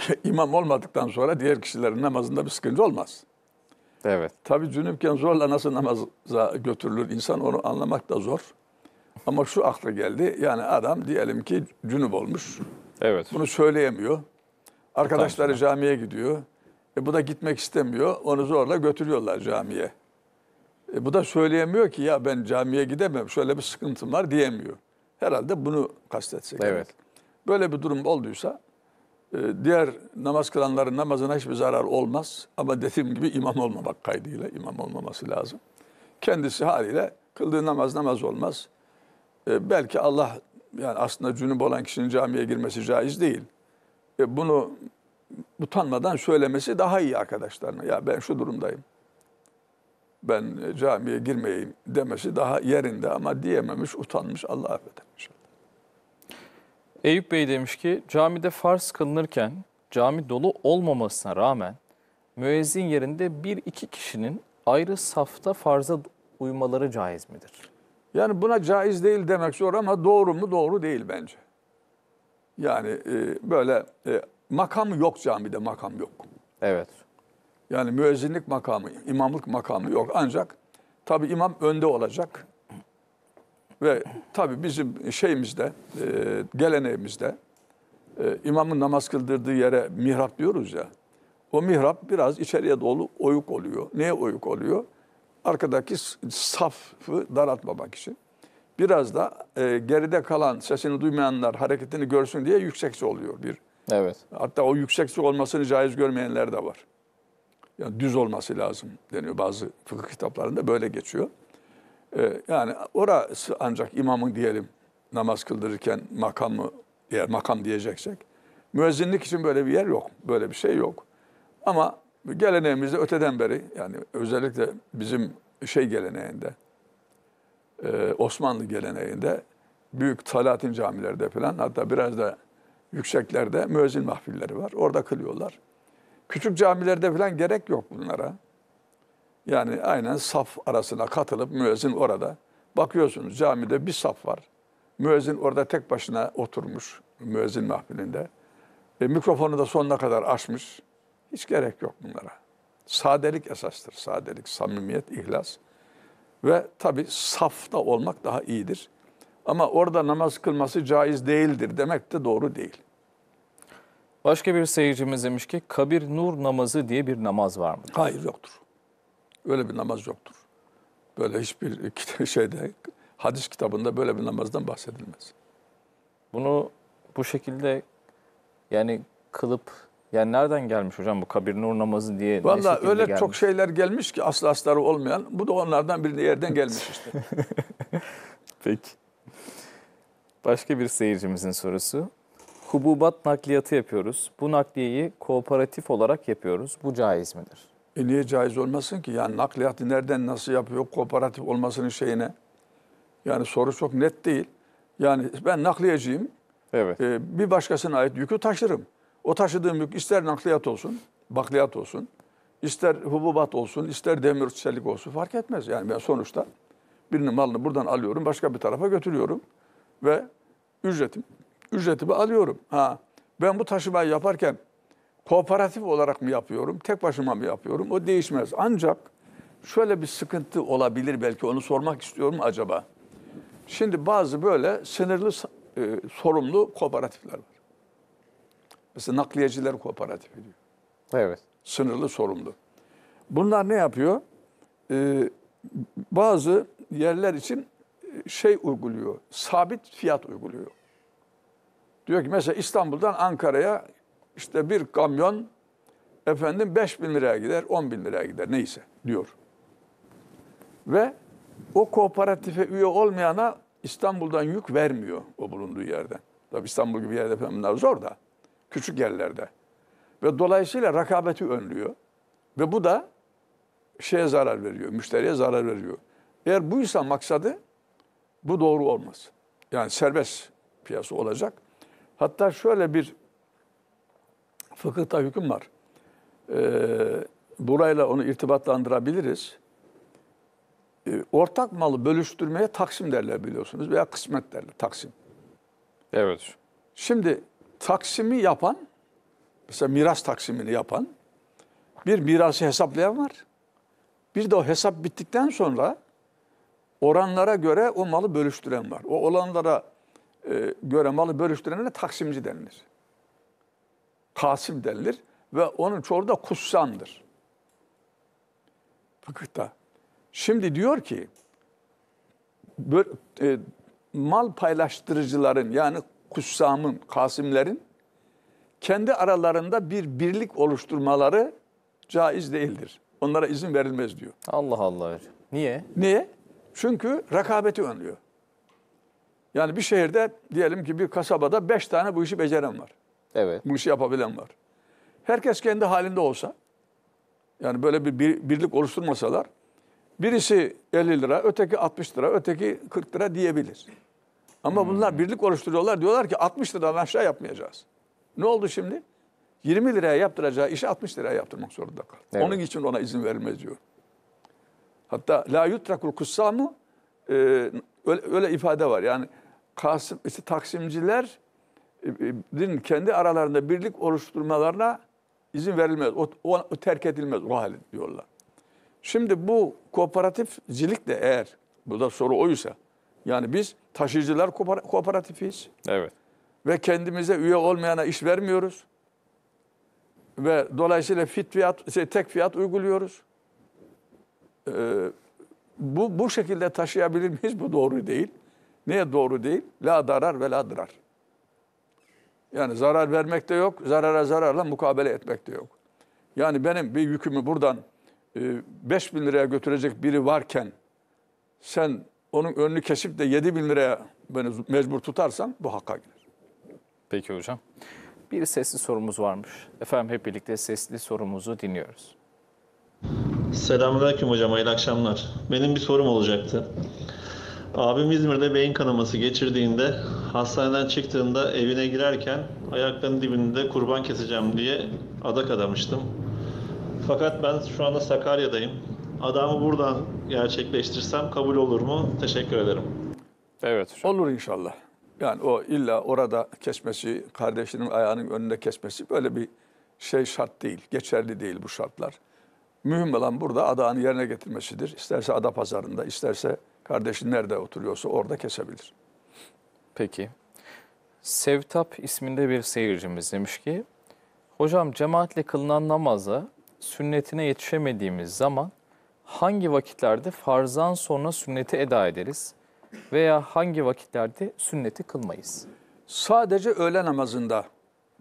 İmam olmadıktan sonra diğer kişilerin namazında bir sıkıntı olmaz. Evet. Tabii cünüpken zorla nasıl namaza götürülür insan onu anlamak da zor. Ama şu akla geldi yani adam diyelim ki cünüp olmuş. Evet. Bunu söyleyemiyor. Arkadaşları camiye gidiyor. E bu da gitmek istemiyor. Onu zorla götürüyorlar camiye. E, bu da söyleyemiyor ki ya ben camiye gidemem, şöyle bir sıkıntım var diyemiyor. Herhalde bunu kastetsek. Evet. evet. Böyle bir durum olduysa e, diğer namaz kılanların namazına hiçbir zarar olmaz. Ama dediğim gibi imam olmamak kaydıyla imam olmaması lazım. Kendisi haliyle kıldığı namaz namaz olmaz. E, belki Allah yani aslında cünüp olan kişinin camiye girmesi caiz değil. E, bunu utanmadan söylemesi daha iyi arkadaşlarına. Ya ben şu durumdayım ben e, camiye girmeyeyim demesi daha yerinde ama diyememiş, utanmış. Allah affeder inşallah. Eyüp Bey demiş ki camide farz kılınırken cami dolu olmamasına rağmen müezzin yerinde bir iki kişinin ayrı safta farza uymaları caiz midir? Yani buna caiz değil demek zor ama doğru mu doğru değil bence. Yani e, böyle e, makam yok camide makam yok. Evet. Yani müezzinlik makamı, imamlık makamı yok. Ancak tabi imam önde olacak. Ve tabi bizim şeyimizde, e, geleneğimizde e, imamın namaz kıldırdığı yere mihrap diyoruz ya. O mihrap biraz içeriye dolu oyuk oluyor. Neye oyuk oluyor? Arkadaki safı daraltmamak için. Biraz da e, geride kalan, sesini duymayanlar hareketini görsün diye yüksekçe oluyor bir. Evet. Hatta o yüksekçe olmasını caiz görmeyenler de var yani düz olması lazım deniyor bazı fıkıh kitaplarında böyle geçiyor. Ee, yani orası ancak imamın diyelim namaz kıldırırken makamı yer makam diyeceksek müezzinlik için böyle bir yer yok. Böyle bir şey yok. Ama geleneğimizde öteden beri yani özellikle bizim şey geleneğinde e, Osmanlı geleneğinde büyük Salatin camilerde falan hatta biraz da yükseklerde müezzin mahfilleri var. Orada kılıyorlar. Küçük camilerde falan gerek yok bunlara. Yani aynen saf arasına katılıp müezzin orada. Bakıyorsunuz camide bir saf var. Müezzin orada tek başına oturmuş müezzin mahfilinde. E, mikrofonu da sonuna kadar açmış. Hiç gerek yok bunlara. Sadelik esastır. Sadelik, samimiyet, ihlas. Ve tabi safta olmak daha iyidir. Ama orada namaz kılması caiz değildir demek de doğru değil. Başka bir seyircimiz demiş ki kabir nur namazı diye bir namaz var mı? Hayır yoktur. Öyle bir namaz yoktur. Böyle hiçbir şeyde hadis kitabında böyle bir namazdan bahsedilmez. Bunu bu şekilde yani kılıp yani nereden gelmiş hocam bu kabir nur namazı diye? Valla öyle gelmiş? çok şeyler gelmiş ki aslı asları olmayan. Bu da onlardan bir yerden gelmiş işte. Peki. Başka bir seyircimizin sorusu hububat nakliyatı yapıyoruz. Bu nakliyeyi kooperatif olarak yapıyoruz. Bu caiz midir? E niye caiz olmasın ki? Yani nakliyatı nereden nasıl yapıyor kooperatif olmasının şeyine? Yani soru çok net değil. Yani ben nakliyeciyim. Evet. E, bir başkasına ait yükü taşırım. O taşıdığım yük ister nakliyat olsun, bakliyat olsun, ister hububat olsun, ister demir çelik olsun fark etmez. Yani ben sonuçta birinin malını buradan alıyorum, başka bir tarafa götürüyorum ve ücretim ücretimi alıyorum. Ha, ben bu taşımayı yaparken kooperatif olarak mı yapıyorum, tek başıma mı yapıyorum? O değişmez. Ancak şöyle bir sıkıntı olabilir belki onu sormak istiyorum acaba. Şimdi bazı böyle sınırlı e, sorumlu kooperatifler var. Mesela nakliyeciler kooperatifi diyor. Evet. Sınırlı sorumlu. Bunlar ne yapıyor? Ee, bazı yerler için e, şey uyguluyor, sabit fiyat uyguluyor. Diyor ki mesela İstanbul'dan Ankara'ya işte bir kamyon efendim 5 bin liraya gider, 10 bin liraya gider neyse diyor. Ve o kooperatife üye olmayana İstanbul'dan yük vermiyor o bulunduğu yerden. Tabi İstanbul gibi yerde falan bunlar zor da. Küçük yerlerde. Ve dolayısıyla rakabeti önlüyor. Ve bu da şeye zarar veriyor, müşteriye zarar veriyor. Eğer buysa maksadı bu doğru olmaz. Yani serbest piyasa olacak. Hatta şöyle bir fıkıhta hüküm var. Ee, burayla onu irtibatlandırabiliriz. Ee, ortak malı bölüştürmeye taksim derler biliyorsunuz veya kısmet derler taksim. Evet. Şimdi taksimi yapan, mesela miras taksimini yapan, bir mirası hesaplayan var. Bir de o hesap bittikten sonra oranlara göre o malı bölüştüren var. O olanlara e, göre malı bölüştürenlere taksimci denilir. Kasim denilir ve onun çoğu da kussandır. Fıkıhta. Şimdi diyor ki e, mal paylaştırıcıların yani kussamın, kasimlerin kendi aralarında bir birlik oluşturmaları caiz değildir. Onlara izin verilmez diyor. Allah Allah. Niye? Niye? Çünkü rekabeti önlüyor. Yani bir şehirde diyelim ki bir kasabada beş tane bu işi beceren var. Evet. Bu işi yapabilen var. Herkes kendi halinde olsa, yani böyle bir, bir birlik oluşturmasalar, birisi 50 lira, öteki 60 lira, öteki 40 lira diyebilir. Ama hmm. bunlar birlik oluşturuyorlar. Diyorlar ki 60 liradan aşağı yapmayacağız. Ne oldu şimdi? 20 liraya yaptıracağı işi 60 liraya yaptırmak zorunda kaldı. Evet. Onun için ona izin verilmez diyor. Hatta la yutrakul kussamu e, öyle, öyle ifade var. Yani Kasım, işte Taksimcilerin e, e, kendi aralarında birlik oluşturmalarına izin verilmez. O, o, o terk edilmez o halin diyorlar. Şimdi bu kooperatifcilik de eğer, bu da soru oysa, yani biz taşıyıcılar kooperatifiyiz. Evet. Ve kendimize üye olmayana iş vermiyoruz. Ve dolayısıyla fit fiyat, şey, tek fiyat uyguluyoruz. Ee, bu, bu şekilde taşıyabilir miyiz? Bu doğru değil. Niye doğru değil? La darar ve la dırar. Yani zarar vermek de yok, zarara zararla mukabele etmek de yok. Yani benim bir yükümü buradan 5 e, bin liraya götürecek biri varken sen onun önünü kesip de 7 bin liraya beni mecbur tutarsan bu hakka gelir. Peki hocam. Bir sesli sorumuz varmış. Efendim hep birlikte sesli sorumuzu dinliyoruz. Selamünaleyküm hocam, hayırlı akşamlar. Benim bir sorum olacaktı. Abim İzmir'de beyin kanaması geçirdiğinde hastaneden çıktığında evine girerken ayaklarının dibinde kurban keseceğim diye adak adamıştım. Fakat ben şu anda Sakarya'dayım. Adamı buradan gerçekleştirsem kabul olur mu? Teşekkür ederim. Evet hocam. Olur inşallah. Yani o illa orada kesmesi, kardeşinin ayağının önünde kesmesi böyle bir şey şart değil. Geçerli değil bu şartlar. Mühim olan burada adağını yerine getirmesidir. İsterse ada pazarında, isterse Kardeşin nerede oturuyorsa orada kesebilir. Peki. Sevtap isminde bir seyircimiz demiş ki, Hocam cemaatle kılınan namaza sünnetine yetişemediğimiz zaman hangi vakitlerde farzdan sonra sünneti eda ederiz veya hangi vakitlerde sünneti kılmayız? Sadece öğle namazında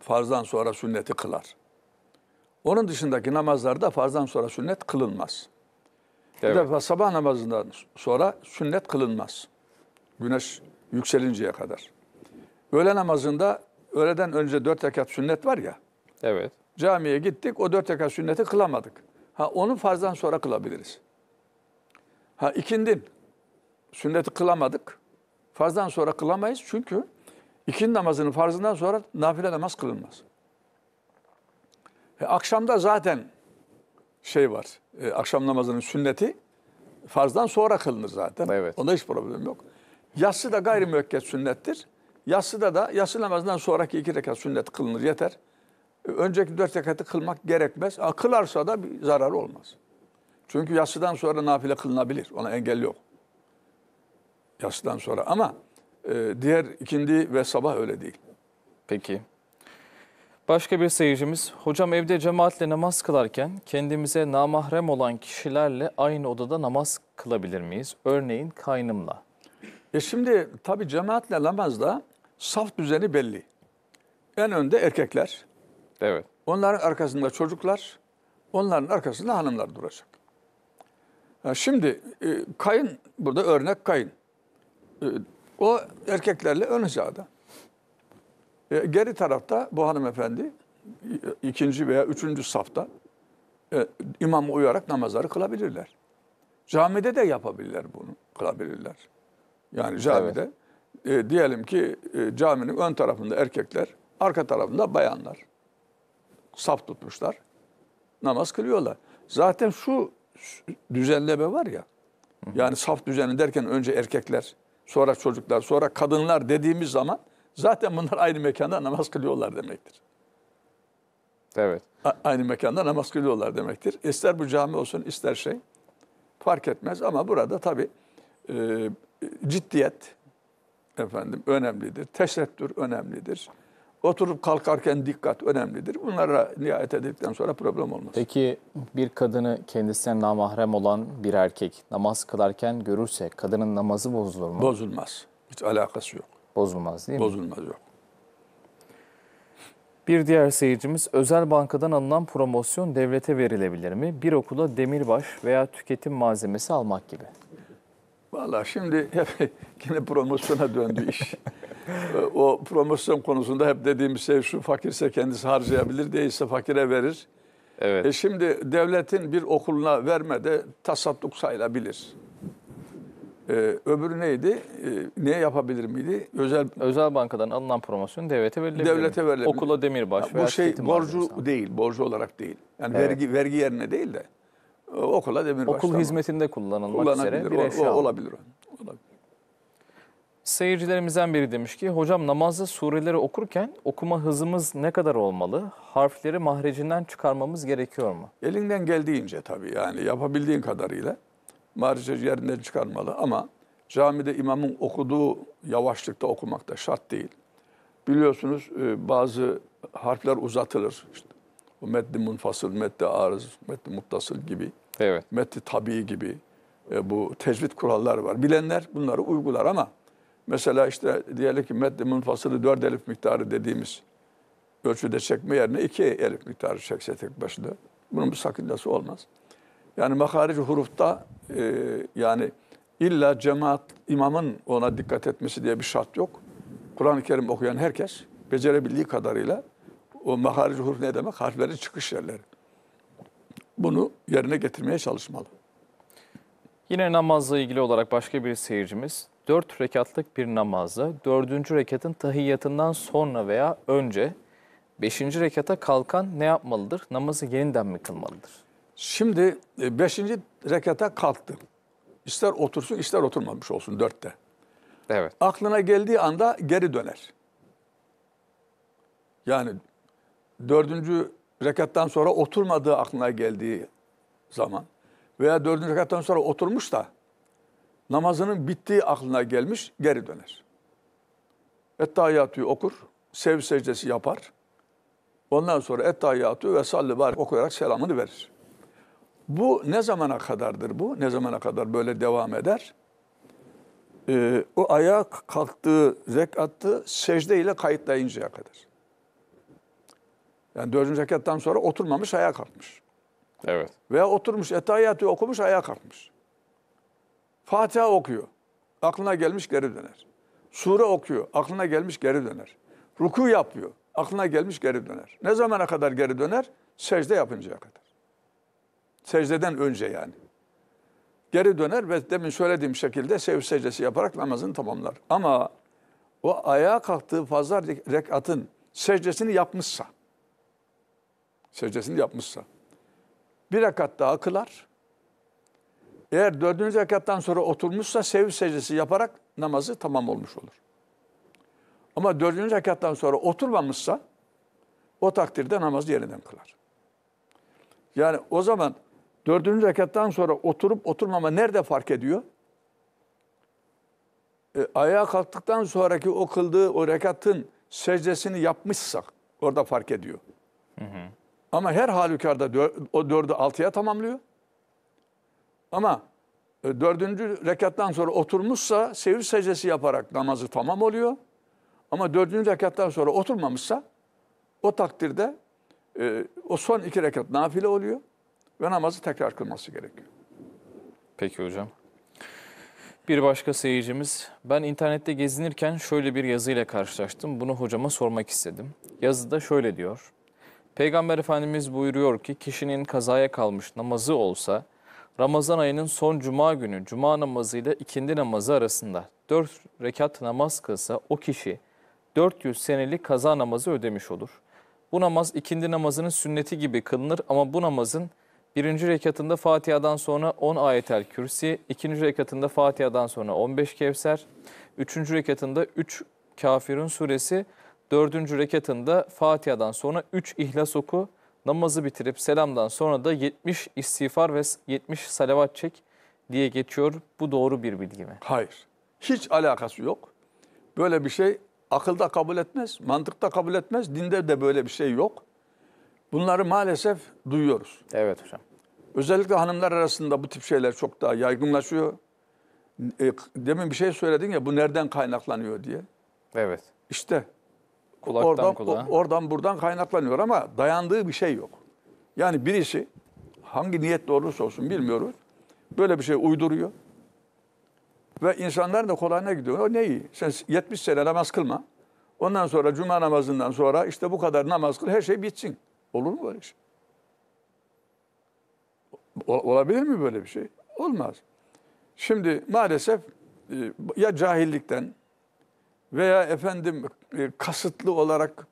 farzdan sonra sünneti kılar. Onun dışındaki namazlarda farzdan sonra sünnet kılınmaz. Evet. Bir defa sabah namazından sonra sünnet kılınmaz. Güneş yükselinceye kadar. Öğle namazında öğleden önce dört rekat sünnet var ya. Evet. Camiye gittik o dört rekat sünneti kılamadık. Ha onu farzdan sonra kılabiliriz. Ha ikindin sünneti kılamadık. Farzdan sonra kılamayız çünkü ikindi namazının farzından sonra nafile namaz kılınmaz. E, akşamda zaten şey var. E, akşam namazının sünneti farzdan sonra kılınır zaten. Evet. Onda hiç problem yok. Yatsı da gayrimüvekket sünnettir. Yatsıda da yatsı namazından sonraki iki rekat sünnet kılınır yeter. E, önceki dört rekatı kılmak gerekmez. A, kılarsa da bir zararı olmaz. Çünkü yatsıdan sonra nafile kılınabilir. Ona engel yok. Yatsıdan sonra ama e, diğer ikindi ve sabah öyle değil. Peki. Başka bir seyircimiz, hocam evde cemaatle namaz kılarken kendimize namahrem olan kişilerle aynı odada namaz kılabilir miyiz? Örneğin kaynımla. E şimdi tabi cemaatle namazda saf düzeni belli. En önde erkekler. Evet. Onların arkasında çocuklar, onların arkasında hanımlar duracak. E şimdi e, kayın, burada örnek kayın. E, o erkeklerle ön hizada. E, geri tarafta bu hanımefendi e, ikinci veya üçüncü safta e, imama uyarak namazları kılabilirler. Camide de yapabilirler bunu, kılabilirler. Yani camide evet. e, diyelim ki e, caminin ön tarafında erkekler, arka tarafında bayanlar. Saf tutmuşlar. Namaz kılıyorlar. Zaten şu düzenleme var ya. Yani saf düzeni derken önce erkekler, sonra çocuklar, sonra kadınlar dediğimiz zaman Zaten bunlar aynı mekanda namaz kılıyorlar demektir. Evet. A- aynı mekanda namaz kılıyorlar demektir. İster bu cami olsun ister şey fark etmez ama burada tabii e, ciddiyet efendim önemlidir. Tesettür önemlidir. Oturup kalkarken dikkat önemlidir. Bunlara nihayet edildikten sonra problem olmaz. Peki bir kadını kendisinden namahrem olan bir erkek namaz kılarken görürse kadının namazı bozulur mu? Bozulmaz. Hiç alakası yok. Bozulmaz değil mi? Bozulmaz yok. Bir diğer seyircimiz özel bankadan alınan promosyon devlete verilebilir mi? Bir okula demirbaş veya tüketim malzemesi almak gibi. Valla şimdi yine promosyona döndü iş. o promosyon konusunda hep dediğimiz şey şu fakirse kendisi harcayabilir değilse fakire verir. Evet. E şimdi devletin bir okuluna vermede tasadduk sayılabilir. Ee, öbürü neydi? Ee, ne yapabilir miydi? Özel özel bankadan alınan promosyon devlete verilebilir. Devlete verilebilir. Okula demirbaş Bu şey borcu değil, borcu olarak değil. Yani Evet. vergi vergi yerine değil de e, okula demirbaş. Okul tamam. hizmetinde kullanılmak üzere bir O- eşya. olabilir. o. Seyircilerimizden biri demiş ki hocam namazda sureleri okurken okuma hızımız ne kadar olmalı? Harfleri mahrecinden çıkarmamız gerekiyor mu? Elinden geldiğince tabii yani yapabildiğin kadarıyla. Mağrice yerinden çıkarmalı ama camide imamın okuduğu yavaşlıkta okumak da şart değil. Biliyorsunuz e, bazı harfler uzatılır. İşte, meddi munfasıl, meddi arız, meddi muttasıl gibi. Evet. Meddi tabii gibi e, bu tecvid kuralları var. Bilenler bunları uygular ama mesela işte diyelim ki meddi munfasılı dört elif miktarı dediğimiz ölçüde çekme yerine iki elif miktarı çekse tek başına. Bunun bir sakıncası olmaz. Yani makarici hurufta e, yani illa cemaat imamın ona dikkat etmesi diye bir şart yok. Kur'an-ı Kerim okuyan herkes becerebildiği kadarıyla o maharic huruf ne demek? Harflerin çıkış yerleri. Bunu yerine getirmeye çalışmalı. Yine namazla ilgili olarak başka bir seyircimiz dört rekatlık bir namazda dördüncü rekatın tahiyyatından sonra veya önce beşinci rekata kalkan ne yapmalıdır? Namazı yeniden mi kılmalıdır? Şimdi e, beşinci rekata kalktı. İster otursun ister oturmamış olsun dörtte. Evet. Aklına geldiği anda geri döner. Yani dördüncü rekattan sonra oturmadığı aklına geldiği zaman veya dördüncü rekattan sonra oturmuş da namazının bittiği aklına gelmiş geri döner. Ettahiyatü okur, sev secdesi yapar. Ondan sonra ettahiyatü ve salli barik okuyarak selamını verir. Bu ne zamana kadardır bu? Ne zamana kadar böyle devam eder? Ee, o ayak kalktığı zekattı, secde ile kayıtlayıncaya kadar. Yani dördüncü zekattan sonra oturmamış ayağa kalkmış. Evet. Veya oturmuş etayyatı okumuş ayağa kalkmış. Fatiha okuyor. Aklına gelmiş geri döner. Sure okuyor. Aklına gelmiş geri döner. Ruku yapıyor. Aklına gelmiş geri döner. Ne zamana kadar geri döner? Secde yapıncaya kadar. Secdeden önce yani. Geri döner ve demin söylediğim şekilde sev secdesi yaparak namazını tamamlar. Ama o ayağa kalktığı fazla rekatın secdesini yapmışsa, secdesini yapmışsa, bir rekat daha kılar. Eğer dördüncü rekattan sonra oturmuşsa sev secdesi yaparak namazı tamam olmuş olur. Ama dördüncü rekattan sonra oturmamışsa o takdirde namazı yeniden kılar. Yani o zaman Dördüncü rekattan sonra oturup oturmama nerede fark ediyor? E, ayağa kalktıktan sonraki o kıldığı o rekatın secdesini yapmışsak orada fark ediyor. Hı hı. Ama her halükarda dör, o dördü altıya tamamlıyor. Ama e, dördüncü rekattan sonra oturmuşsa sevil secdesi yaparak namazı tamam oluyor. Ama dördüncü rekattan sonra oturmamışsa o takdirde e, o son iki rekat nafile oluyor ve namazı tekrar kılması gerekiyor. Peki hocam. Bir başka seyircimiz, ben internette gezinirken şöyle bir yazıyla karşılaştım. Bunu hocama sormak istedim. Yazıda şöyle diyor. Peygamber Efendimiz buyuruyor ki kişinin kazaya kalmış namazı olsa Ramazan ayının son cuma günü cuma namazı ile ikindi namazı arasında dört rekat namaz kılsa o kişi 400 senelik kaza namazı ödemiş olur. Bu namaz ikindi namazının sünneti gibi kılınır ama bu namazın Birinci rekatında Fatiha'dan sonra 10 ayetel kürsi, ikinci rekatında Fatiha'dan sonra 15 Kevser, üçüncü rekatında 3 Kafirun suresi, dördüncü rekatında Fatiha'dan sonra 3 ihlas oku, namazı bitirip selamdan sonra da 70 istiğfar ve 70 salavat çek diye geçiyor. Bu doğru bir bilgi mi? Hayır. Hiç alakası yok. Böyle bir şey akılda kabul etmez, mantıkta kabul etmez, dinde de böyle bir şey yok. Bunları maalesef duyuyoruz. Evet hocam. Özellikle hanımlar arasında bu tip şeyler çok daha yaygınlaşıyor. E, demin bir şey söyledin ya bu nereden kaynaklanıyor diye. Evet. İşte Kulaktan oradan, kulağa. oradan buradan kaynaklanıyor ama dayandığı bir şey yok. Yani birisi hangi niyetle olursa olsun bilmiyoruz. Böyle bir şey uyduruyor. Ve insanlar da kolayına gidiyor. O neyi? Sen 70 sene namaz kılma. Ondan sonra cuma namazından sonra işte bu kadar namaz kıl her şey bitsin. Olur mu böyle şey? Olabilir mi böyle bir şey? Olmaz. Şimdi maalesef e, ya cahillikten veya efendim e, kasıtlı olarak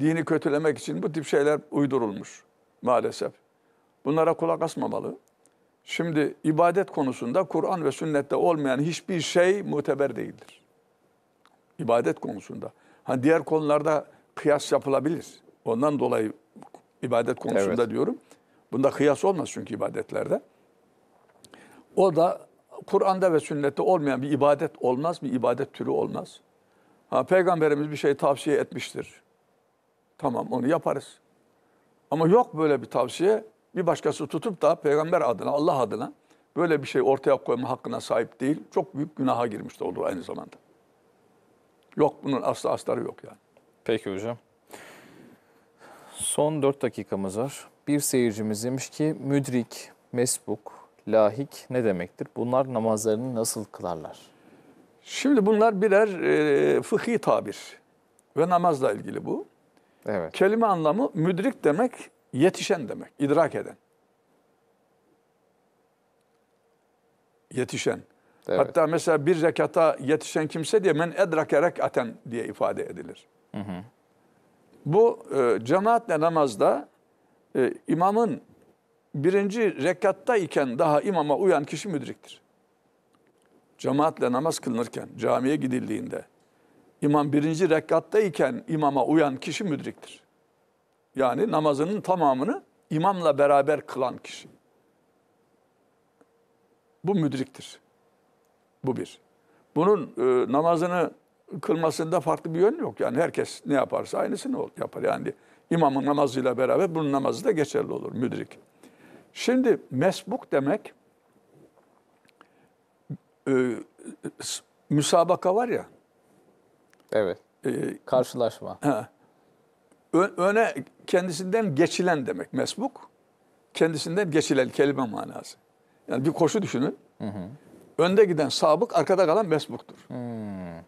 dini kötülemek için bu tip şeyler uydurulmuş maalesef. Bunlara kulak asmamalı. Şimdi ibadet konusunda Kur'an ve sünnette olmayan hiçbir şey muteber değildir. İbadet konusunda. Hani diğer konularda kıyas yapılabilir. Ondan dolayı ibadet konusunda evet. diyorum. Bunda kıyas olmaz çünkü ibadetlerde. O da Kur'an'da ve sünnette olmayan bir ibadet olmaz, bir ibadet türü olmaz. Ha, Peygamberimiz bir şey tavsiye etmiştir. Tamam onu yaparız. Ama yok böyle bir tavsiye. Bir başkası tutup da peygamber adına, Allah adına böyle bir şey ortaya koyma hakkına sahip değil. Çok büyük günaha girmiş de olur aynı zamanda. Yok bunun asla astarı yok yani. Peki hocam. Son dört dakikamız var bir seyircimiz demiş ki müdrik, mesbuk, lahik ne demektir? Bunlar namazlarını nasıl kılarlar? Şimdi bunlar birer e, fıkhi tabir ve namazla ilgili bu. Evet. Kelime anlamı müdrik demek yetişen demek, idrak eden. Yetişen. Evet. Hatta mesela bir rekata yetişen kimse diye men edrakerek rekaten diye ifade edilir. Hı hı. Bu e, cemaatle namazda e, imamın birinci rekatta iken daha imama uyan kişi müdriktir. Cemaatle namaz kılınırken, camiye gidildiğinde, imam birinci rekatta iken imama uyan kişi müdriktir. Yani namazının tamamını imamla beraber kılan kişi. Bu müdriktir. Bu bir. Bunun e, namazını kılmasında farklı bir yön yok. Yani herkes ne yaparsa aynısını yapar. Yani İmamın namazıyla beraber bunun namazı da geçerli olur, müdrik. Şimdi mesbuk demek, e, müsabaka var ya. Evet, e, karşılaşma. He, öne kendisinden geçilen demek mesbuk. Kendisinden geçilen kelime manası. Yani bir koşu düşünün. Hı hı. Önde giden sabık, arkada kalan mesbuktur. Hmm.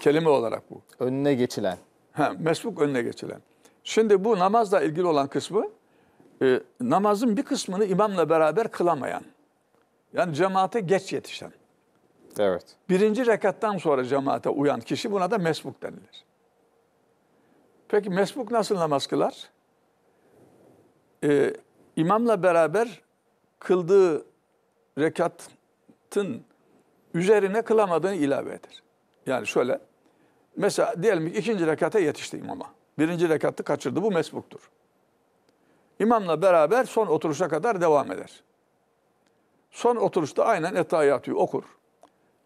Kelime olarak bu. Önüne geçilen. Ha, mesbuk önüne geçilen. Şimdi bu namazla ilgili olan kısmı e, namazın bir kısmını imamla beraber kılamayan. Yani cemaate geç yetişen. Evet. Birinci rekattan sonra cemaate uyan kişi buna da mesbuk denilir. Peki mesbuk nasıl namaz kılar? Ee, imamla beraber kıldığı rekatın üzerine kılamadığını ilave eder. Yani şöyle, mesela diyelim ki ikinci rekata yetişti imama. Birinci rekatı kaçırdı. Bu mesbuktur. İmamla beraber son oturuşa kadar devam eder. Son oturuşta aynen etayatü okur.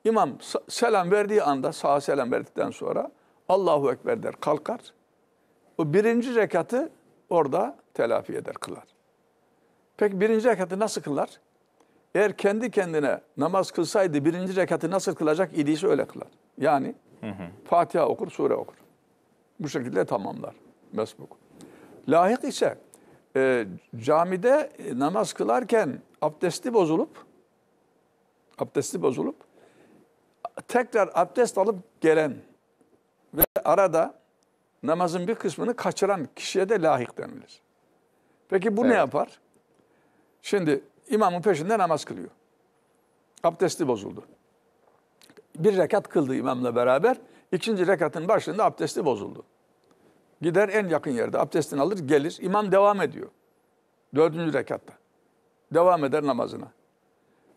İmam selam verdiği anda, sağ selam verdikten sonra Allahu Ekber der, kalkar. O birinci rekatı orada telafi eder, kılar. Peki birinci rekatı nasıl kılar? Eğer kendi kendine namaz kılsaydı birinci rekatı nasıl kılacak idiyse öyle kılar. Yani hı hı. Fatiha okur, sure okur. Bu şekilde tamamlar mesbuk. Lahik ise e, camide e, namaz kılarken abdesti bozulup abdesti bozulup tekrar abdest alıp gelen ve arada namazın bir kısmını kaçıran kişiye de lahik denilir. Peki bu evet. ne yapar? Şimdi imamın peşinde namaz kılıyor. Abdesti bozuldu. Bir rekat kıldı imamla beraber. İkinci rekatın başında abdesti bozuldu. Gider en yakın yerde abdestini alır gelir. İmam devam ediyor. Dördüncü rekatta. Devam eder namazına.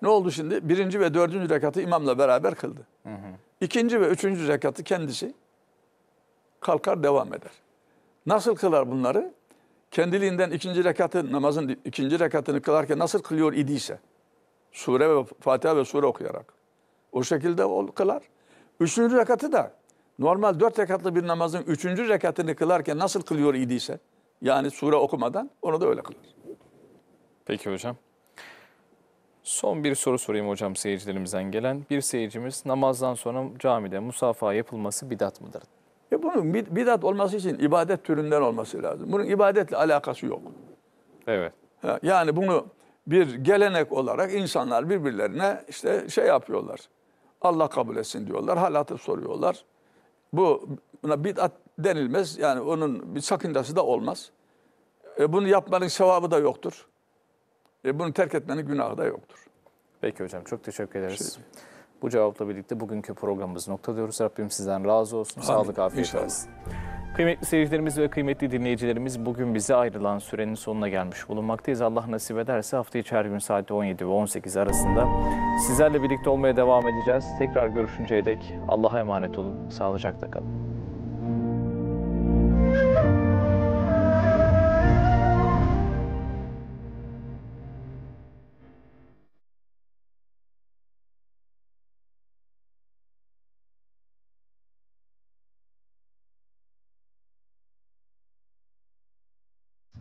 Ne oldu şimdi? Birinci ve dördüncü rekatı imamla beraber kıldı. Hı hı. İkinci ve üçüncü rekatı kendisi kalkar devam eder. Nasıl kılar bunları? Kendiliğinden ikinci rekatı, namazın ikinci rekatını kılarken nasıl kılıyor idiyse. Sure ve Fatiha ve sure okuyarak. O şekilde kılar. Üçüncü rekatı da normal dört rekatlı bir namazın üçüncü rekatını kılarken nasıl kılıyor idiyse yani sure okumadan onu da öyle kılıyor. Peki hocam. Son bir soru sorayım hocam seyircilerimizden gelen. Bir seyircimiz namazdan sonra camide musafa yapılması bidat mıdır? E bunun bidat olması için ibadet türünden olması lazım. Bunun ibadetle alakası yok. Evet. Yani bunu bir gelenek olarak insanlar birbirlerine işte şey yapıyorlar. Allah kabul etsin diyorlar. halatı soruyorlar. Bu buna bid'at denilmez. Yani onun bir sakıncası da olmaz. E, bunu yapmanın sevabı da yoktur. E, bunu terk etmenin günahı da yoktur. Peki hocam çok teşekkür ederiz. Şey, bu cevapla birlikte bugünkü programımızı noktalıyoruz. Rabbim sizden razı olsun. Amin. Sağlık, afiyet olsun. Kıymetli seyircilerimiz ve kıymetli dinleyicilerimiz bugün bize ayrılan sürenin sonuna gelmiş bulunmaktayız. Allah nasip ederse hafta içi her gün saat 17 ve 18 arasında sizlerle birlikte olmaya devam edeceğiz. Tekrar görüşünceye dek Allah'a emanet olun, sağlıcakla kalın.